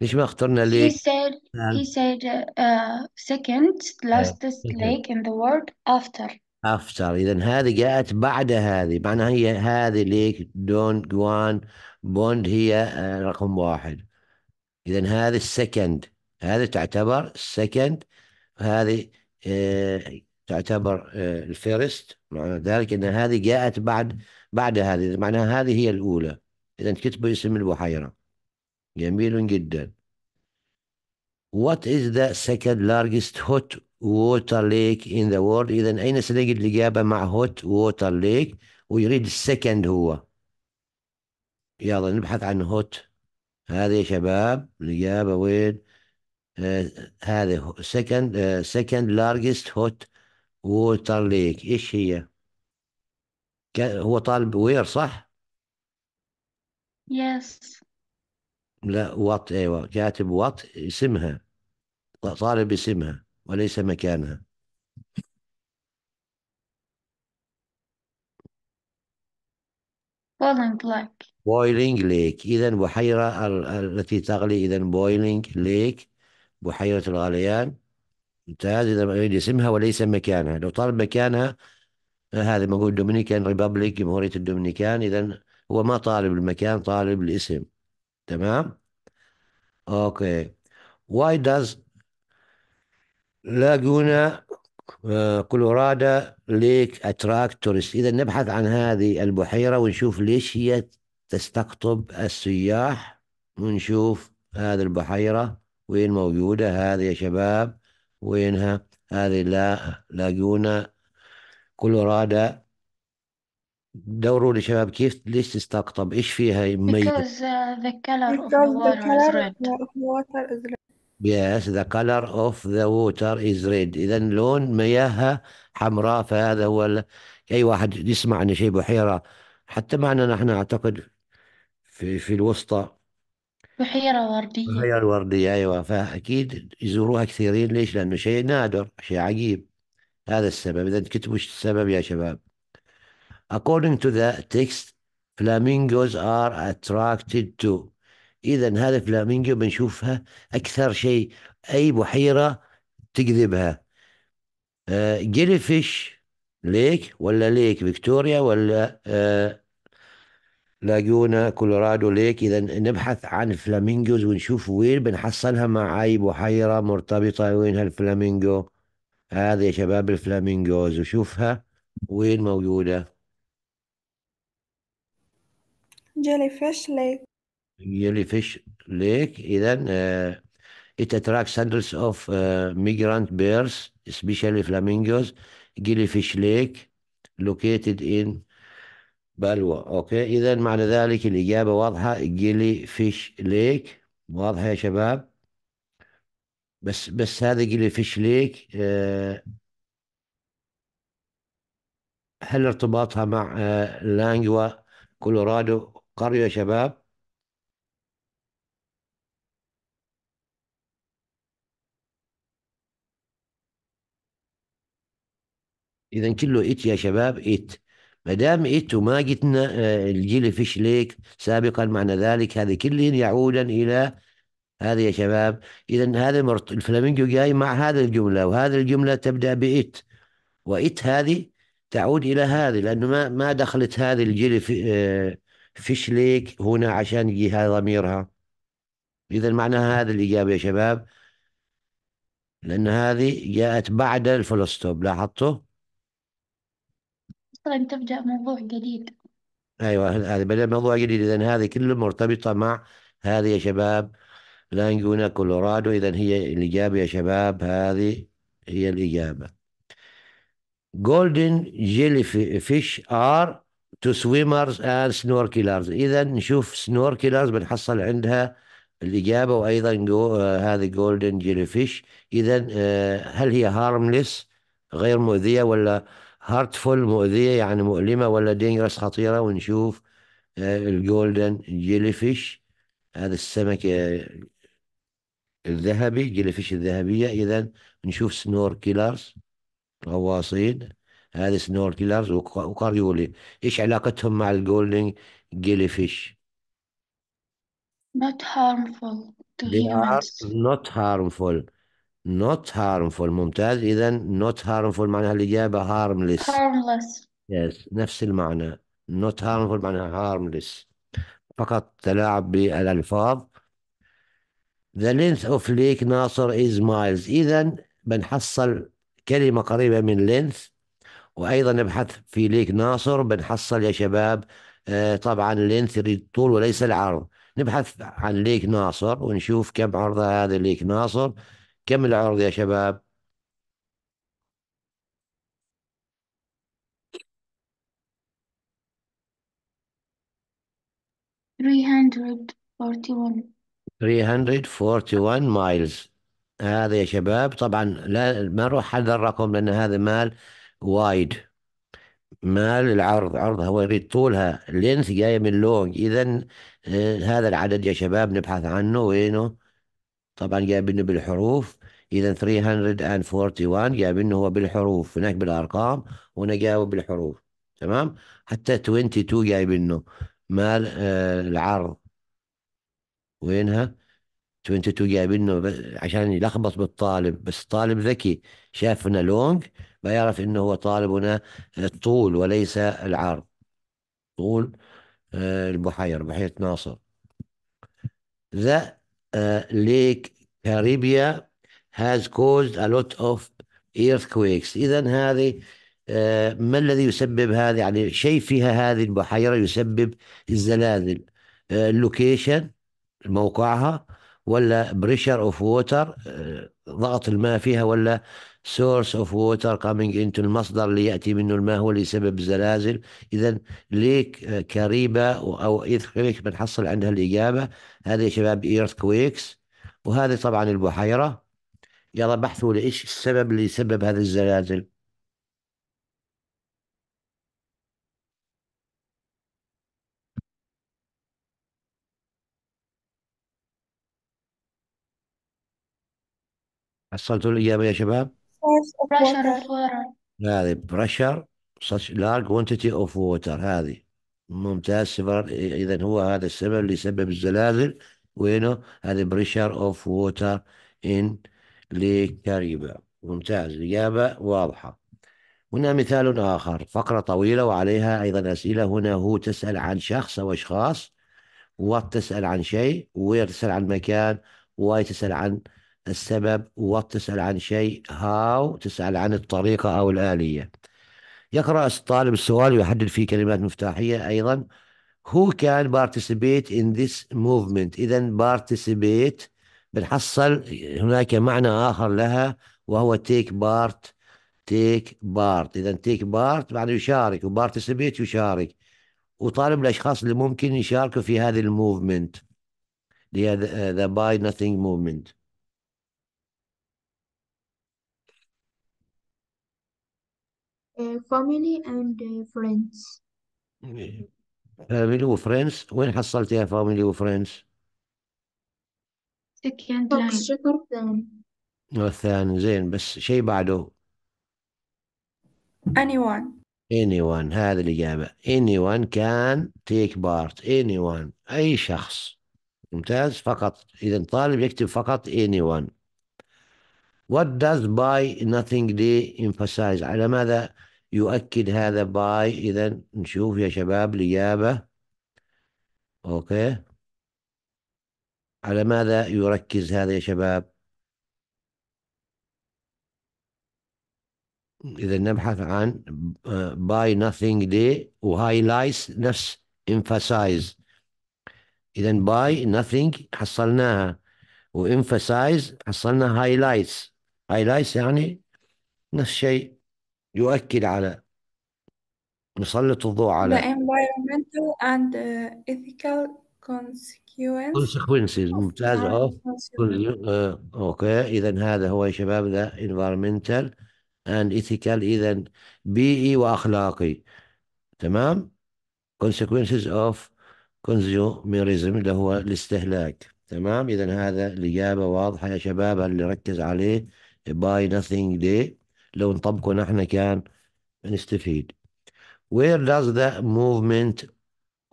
ليش ما اخترنا لي He said he said uh, second last آه، lake in the world after after إذا هذه جاءت بعد هذه معناها هي هذه ليك دون جوان بوند هي آه، رقم واحد إذا هذه السكند هذه تعتبر السكند هذه آه، تعتبر الفيرست معنى ذلك أن هذه جاءت بعد بعد هذه معناها هذه هي الأولى إذا كتبوا اسم البحيرة جميل جدا What is the second largest hot water lake in the world إذا أين سنجد الإجابة مع hot water lake ويريد السكند هو يلا نبحث عن hot هذا يا شباب الإجابة وين آه هذا second uh, second largest hot water lake إيش هي هو طالب وير صح؟ Yes لا وط ايوه كاتب وط اسمها طالب اسمها وليس مكانها بولينج ليك بويلينج ليك إذا بحيرة التي تغلي إذا بويلينج ليك بحيرة الغليان ممتاز إذا أريد اسمها وليس مكانها لو طالب مكانها هذا هذا موجود دومينيكان ريبابليك جمهورية الدومينيكان إذا هو ما طالب المكان طالب الاسم تمام اوكي واي داز لاجونا كولورادا ليك اتراكت تورست اذا نبحث عن هذه البحيره ونشوف ليش هي تستقطب السياح ونشوف هذه البحيره وين موجوده هذه يا شباب وينها هذه لا لاجونا كولورادا دوروا لشباب كيف ليش تستقطب ايش فيها يميز uh, Because the color of the water is red. Yes, the color of the water is red. إذا لون مياهها حمراء فهذا هو ال... أي واحد يسمع عن شيء بحيرة حتى معنا نحن أعتقد في في الوسطى بحيرة وردية بحيرة وردية أيوة فأكيد يزوروها كثيرين ليش؟ لأنه شيء نادر شيء عجيب هذا السبب إذا كتبوا السبب يا شباب According to the text, flamingos are attracted to إذا هذا فلامينجو بنشوفها أكثر شيء أي بحيرة تجذبها أه جيليفيش ليك ولا ليك فيكتوريا ولا لاجونا كولورادو ليك إذا نبحث عن فلامينجوز ونشوف وين بنحصلها مع أي بحيرة مرتبطة وين هالفلامينجو هذا يا شباب الفلامينجوز وشوفها وين موجودة جيلي فيش ليك جيلي فيش ليك اذا ات it attracts hundreds of uh, migrant birds, especially flamingos. ليك لوكيتد located in بلوى أوكي إذا معنى ذلك الإجابة واضحة جيلي فيش ليك واضحة يا شباب بس بس هذا جيلي فيش ليك هل ارتباطها مع لانجوا كولورادو قرية يا شباب إذا كله إت يا شباب إت ما دام إت وما جتنا آه، الجيل فيش ليك سابقا معنى ذلك هذه كلهن يعودا إلى هذا يا شباب إذا هذا المرت... الفلامينجو جاي مع هذه الجملة وهذه الجملة تبدأ بإت وإت هذه تعود إلى هذه لأنه ما ما دخلت هذه الجيل في فيش ليك هنا عشان هذا ضميرها إذا معنى هذا الإجابة يا شباب لأن هذه جاءت بعد الفول ستوب لاحظته؟ طيب، أصلا تبدأ موضوع جديد أيوه هذا بدأ موضوع جديد إذا هذه كله مرتبطة مع هذه يا شباب لانجونا كولورادو إذا هي الإجابة يا شباب هذه هي الإجابة جولدن جيلي فيش ار تو سويمرز اند سنوركلرز اذا نشوف سنوركلرز بنحصل عندها الاجابه وايضا جو آه، هذه جولدن جيلي فيش اذا هل هي هارمليس غير مؤذيه ولا هارتفول مؤذيه يعني مؤلمه ولا دينجرس خطيره ونشوف الجولدن جيلي فيش هذا السمك آه، الذهبي جيلي فيش الذهبيه اذا نشوف سنور غواصين هذه سنور كيلرز وكاريولي ايش علاقتهم مع الجولدن جيلي فيش not harmful to they are not harmful not harmful ممتاز اذا not harmful معناها الاجابه harmless harmless yes نفس المعنى not harmful معناها harmless فقط تلاعب بالالفاظ The length of Lake ناصر is miles. إذا بنحصل كلمة قريبة من length وايضا نبحث في ليك ناصر بنحصل يا شباب آه، طبعا لينث الطول وليس العرض نبحث عن ليك ناصر ونشوف كم عرض هذا ليك ناصر كم العرض يا شباب Three hundred forty-one. 341 مايلز هذا يا شباب طبعا لا ما نروح هذا الرقم لان هذا مال وايد مال العرض عرضها هو يريد طولها لينث جاية من لونج إذا آه، هذا العدد يا شباب نبحث عنه وينه طبعا جايبينه بالحروف إذا 341 جايبينه هو بالحروف هناك بالأرقام وهنا بالحروف تمام حتى 22 جايبينه مال آه، العرض وينها 22 جايبينه عشان يلخبط بالطالب بس الطالب ذكي شافنا لونج فيعرف انه هو طالبنا الطول وليس العرض طول آه، البحيرة بحيرة ناصر ذا ليك كاريبيا هاز has caused a lot of earthquakes إذا هذه آه، ما الذي يسبب هذه يعني شيء فيها هذه البحيرة يسبب الزلازل اللوكيشن آه، موقعها ولا بريشر اوف ووتر ضغط الماء فيها ولا source of water coming into المصدر اللي يأتي منه الماء هو اللي يسبب الزلازل إذا ليك آه، كريبة أو earthquake بنحصل عندها الإجابة هذه يا شباب ايرثكويكس وهذه طبعا البحيرة يلا بحثوا لإيش السبب اللي يسبب هذه الزلازل حصلتوا الإجابة يا شباب source of pressure water of water هذه بريشر such large quantity of water هذه ممتاز اذا هو هذا السبب اللي سبب الزلازل وينه هذا بريشر اوف ووتر ان ليك كاريبا ممتاز الاجابه واضحه هنا مثال اخر فقره طويله وعليها ايضا اسئله هنا هو تسال عن شخص او اشخاص وتسال عن شيء وتسال عن مكان وتسال عن السبب وتسأل تسأل عن شيء هاو تسأل عن الطريقة أو الآلية يقرأ الطالب السؤال ويحدد فيه كلمات مفتاحية أيضا who can participate in this movement إذا participate بنحصل هناك معنى آخر لها وهو take part take part إذا take part معنى يشارك participate يشارك وطالب الأشخاص اللي ممكن يشاركوا في هذه الموفمنت the, uh, the buy nothing movement family and friends فاميلي وفريندز وين حصلتيها فاميلي وفريندز؟ second طب line الشطر الثاني الثاني زين بس شيء بعده anyone anyone هذه الإجابة anyone can take part anyone أي شخص ممتاز فقط إذا الطالب يكتب فقط anyone what does by nothing day emphasize على ماذا يؤكد هذا باي إذا نشوف يا شباب الإجابة أوكي على ماذا يركز هذا يا شباب إذا نبحث عن باي nothing وهاي وهايلايتس نفس emphasize إذا باي nothing حصلناها وemphasize حصلنا هايلايتس هايلايتس يعني نفس الشيء يؤكد على يسلط الضوء على the environmental and uh, ethical consequences ممتاز اوه آه، اوكي اذا هذا هو يا شباب ذا environmental and ethical اذا بيئي واخلاقي تمام consequences of consumerism اللي هو الاستهلاك تمام اذا هذا الاجابه واضحه يا شباب اللي ركز عليه buy nothing day لو نطبقه نحن كان نستفيد where does the movement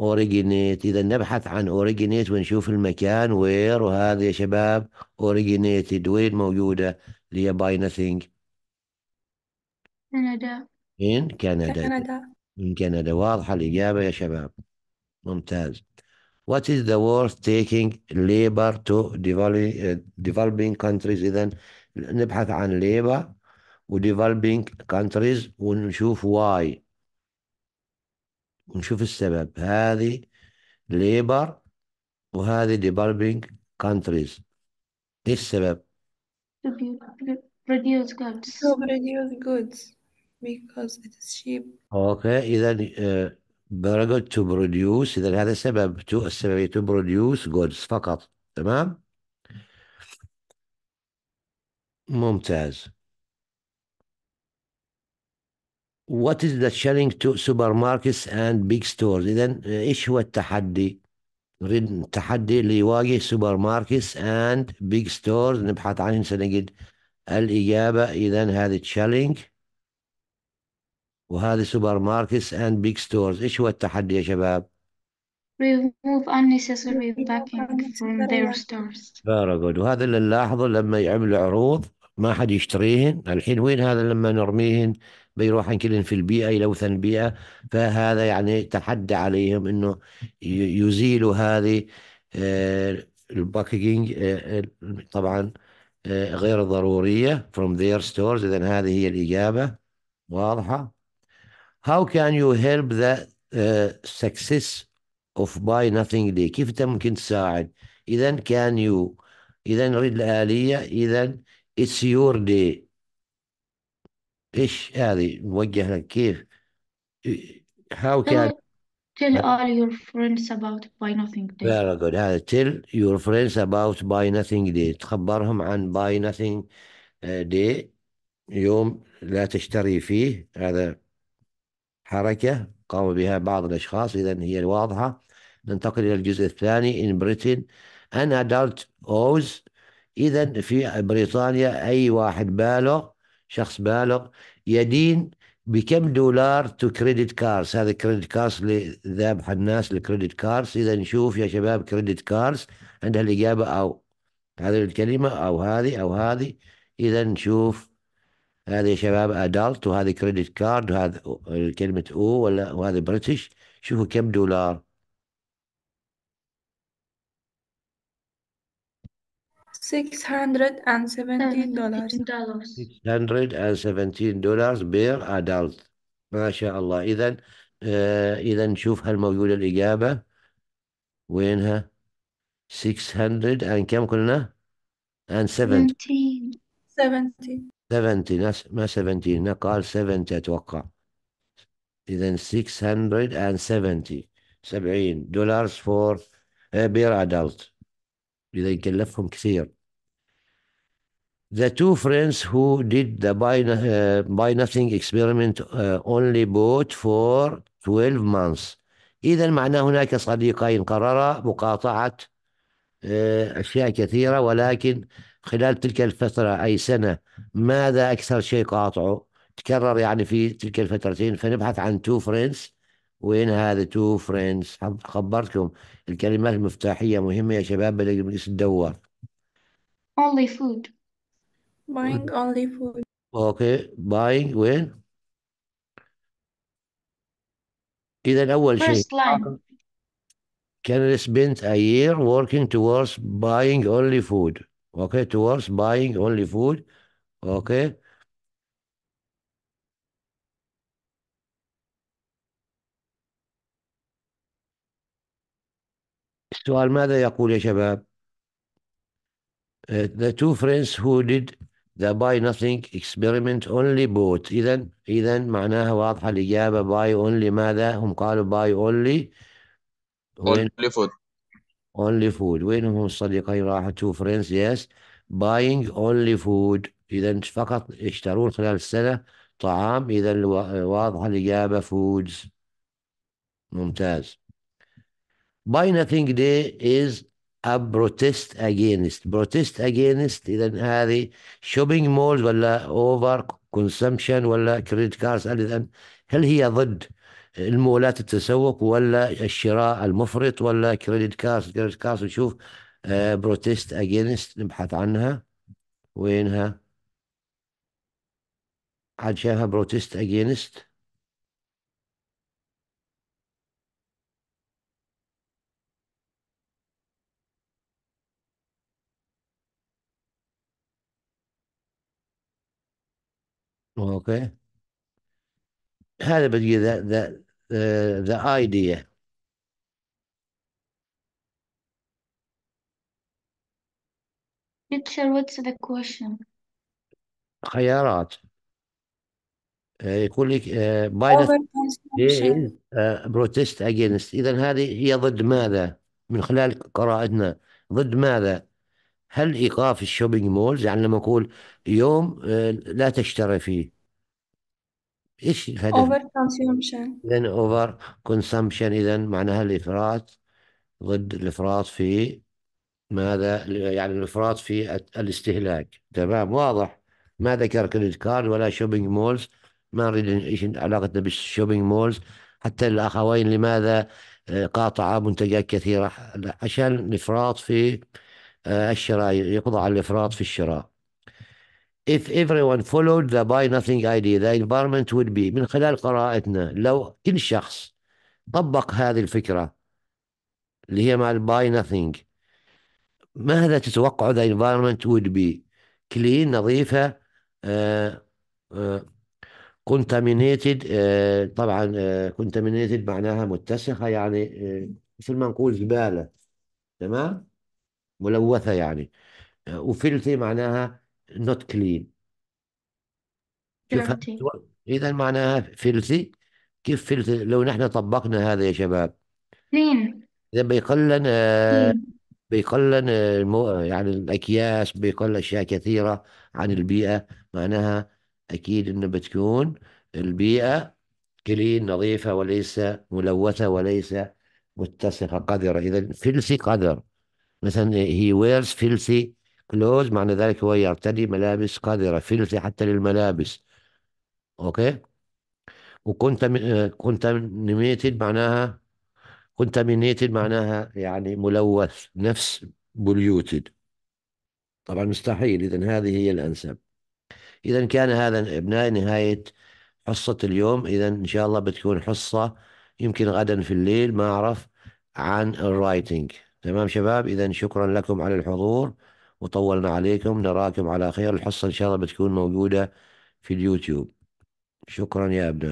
originate إذا نبحث عن originate ونشوف المكان where وهذا يا شباب originated وين موجودة اللي هي by nothing كندا in كندا كندا كندا واضحة الإجابة يا شباب ممتاز What is the worth taking labor to developing countries إذا نبحث عن labor وديفلوبينج كانتريز ونشوف واي ونشوف السبب هذه ليبر وهذه developing countries ايش السبب؟ To produce goods. To produce goods because it is cheap. اوكي اذا uh, good to produce اذا هذا سبب to السبب to produce goods فقط تمام؟ ممتاز what is the challenge to supermarkets and big stores اذا آه، ايش هو التحدي نريد التحدي اللي يواجه سوبر ماركتس اند بيج ستورز نبحث عنه سنجد الاجابه اذا هذه تشالنج وهذه سوبر ماركتس اند بيج ستورز ايش هو التحدي يا شباب remove unnecessary packing from their stores very good وهذا اللي نلاحظه لما يعملوا عروض ما حد يشتريهن الحين وين هذا لما نرميهن بيروح كلن في البيئة يلوثن البيئة فهذا يعني تحدى عليهم أنه يزيلوا هذه آه، الباكجينج آه، آه، طبعا غير ضرورية from their stores إذا هذه هي الإجابة واضحة How can you help the success of buy nothing day كيف أنت ممكن تساعد إذا can you إذا نريد الآلية إذا it's your day ايش هذه موجه لك كيف how can Tell, all your friends about Buy Nothing Day. very good هذا tell your friends about buy nothing day تخبرهم عن buy nothing day يوم لا تشتري فيه هذا حركة قام بها بعض الأشخاص إذا هي واضحة ننتقل إلى الجزء الثاني in Britain an adult owes إذا في بريطانيا أي واحد بالغ شخص بالغ يدين بكم دولار تو كريدت كارز هذا كريدت كارز اللي الناس الكريدت كارز اذا نشوف يا شباب كريدت كارز عندها الاجابه او هذه الكلمه او هذه او هذه اذا نشوف هذا يا شباب ادلت وهذه كريدت كارد وهذا كلمه او ولا وهذا بريتش شوفوا كم دولار $617 دولار $617 بير أدلت ما شاء الله إذا آه إذا نشوف هل موجودة الإجابة وينها 600 ان كم قلنا ان 70 70 ما 70 قال 70 أتوقع إذا 670 70 دولار فور بير أدلت إذا يكلفهم كثير the two friends who did the buy, uh, buy nothing experiment uh, only bought for 12 months إذا معناه هناك صديقين قررا مقاطعة uh, أشياء كثيرة ولكن خلال تلك الفترة أي سنة ماذا أكثر شيء قاطعه تكرر يعني في تلك الفترتين فنبحث عن two friends وين هذا تو فريندز خبرتكم الكلمات المفتاحية مهمة يا شباب بدك تدور only food Buying mm-hmm. only food. Okay, buying when? إذا أول شيء First line. Can spend a year working towards buying only food. Okay, towards buying only food. Okay. السؤال ماذا يقول يا شباب? The two friends who did The buy nothing experiment only bought إذا إذا معناها واضحة الإجابة buy only ماذا هم قالوا buy only when only food only food وين هم الصديقين راحوا two friends yes buying only food إذا فقط يشترون خلال السنة طعام إذا واضحة الإجابة foods ممتاز buy nothing day is بروتست اجينست بروتست اجينست اذا هذه شوبينج مولز ولا اوفر كونسمشن ولا كريدت كاردز اذا هل هي ضد المولات التسوق ولا الشراء المفرط ولا كريدت كاردز كريدت كاردز نشوف بروتست آه، اجينست نبحث عنها وينها عاد شافها بروتست اجينست اوكي هذا بدي ذا ذا آه، ذا ايديا Teacher, what's the question? خيارات آه، يقول لك بايدن بروتست اجينست اذا هذه هي ضد ماذا من خلال قراءتنا ضد ماذا هل ايقاف الشوبينج مولز يعني لما اقول يوم آه، لا تشتري فيه ايش الهدف اوفر كونسيومشن اذا اوفر كونسامشن اذا معناها الافراط ضد الافراط في ماذا يعني الافراط في الاستهلاك تمام واضح ما ذكر كريدت كارد ولا شوبينج مولز ما نريد ايش علاقتنا بالشوبينج مولز حتى الاخوين لماذا آه، قاطعة قاطعا منتجات كثيره عشان الافراط في الشراء يقضى على الإفراط في الشراء if everyone followed the buy nothing idea the environment would be من خلال قراءتنا لو كل شخص طبق هذه الفكرة اللي هي مع buy nothing ماذا تتوقع the environment would be clean نظيفة uh, uh, contaminated uh, طبعا contaminated معناها متسخة يعني مثل ما نقول زبالة تمام ملوثة يعني آه، وفلتي معناها نوت كلين إذا معناها فلتي كيف فلتي لو نحن طبقنا هذا يا شباب كلين إذا بيقلن بيقلن المو... يعني الأكياس بيقل أشياء كثيرة عن البيئة معناها أكيد إنه بتكون البيئة كلين نظيفة وليس ملوثة وليس متسخة قذرة إذا فلسي قذر مثلا هي ويرز فيلثي كلوز معنى ذلك هو يرتدي ملابس قذرة فيلثي حتى للملابس أوكي وكنت آه، كنت نميتد معناها كنت منيتد معناها يعني ملوث نفس بوليوتد طبعا مستحيل إذا هذه هي الأنسب إذا كان هذا ابناء نهاية حصة اليوم إذا إن شاء الله بتكون حصة يمكن غدا في الليل ما أعرف عن الرايتنج تمام شباب إذا شكرا لكم على الحضور وطولنا عليكم نراكم على خير الحصة إن شاء الله بتكون موجودة في اليوتيوب شكرا يا أبنائي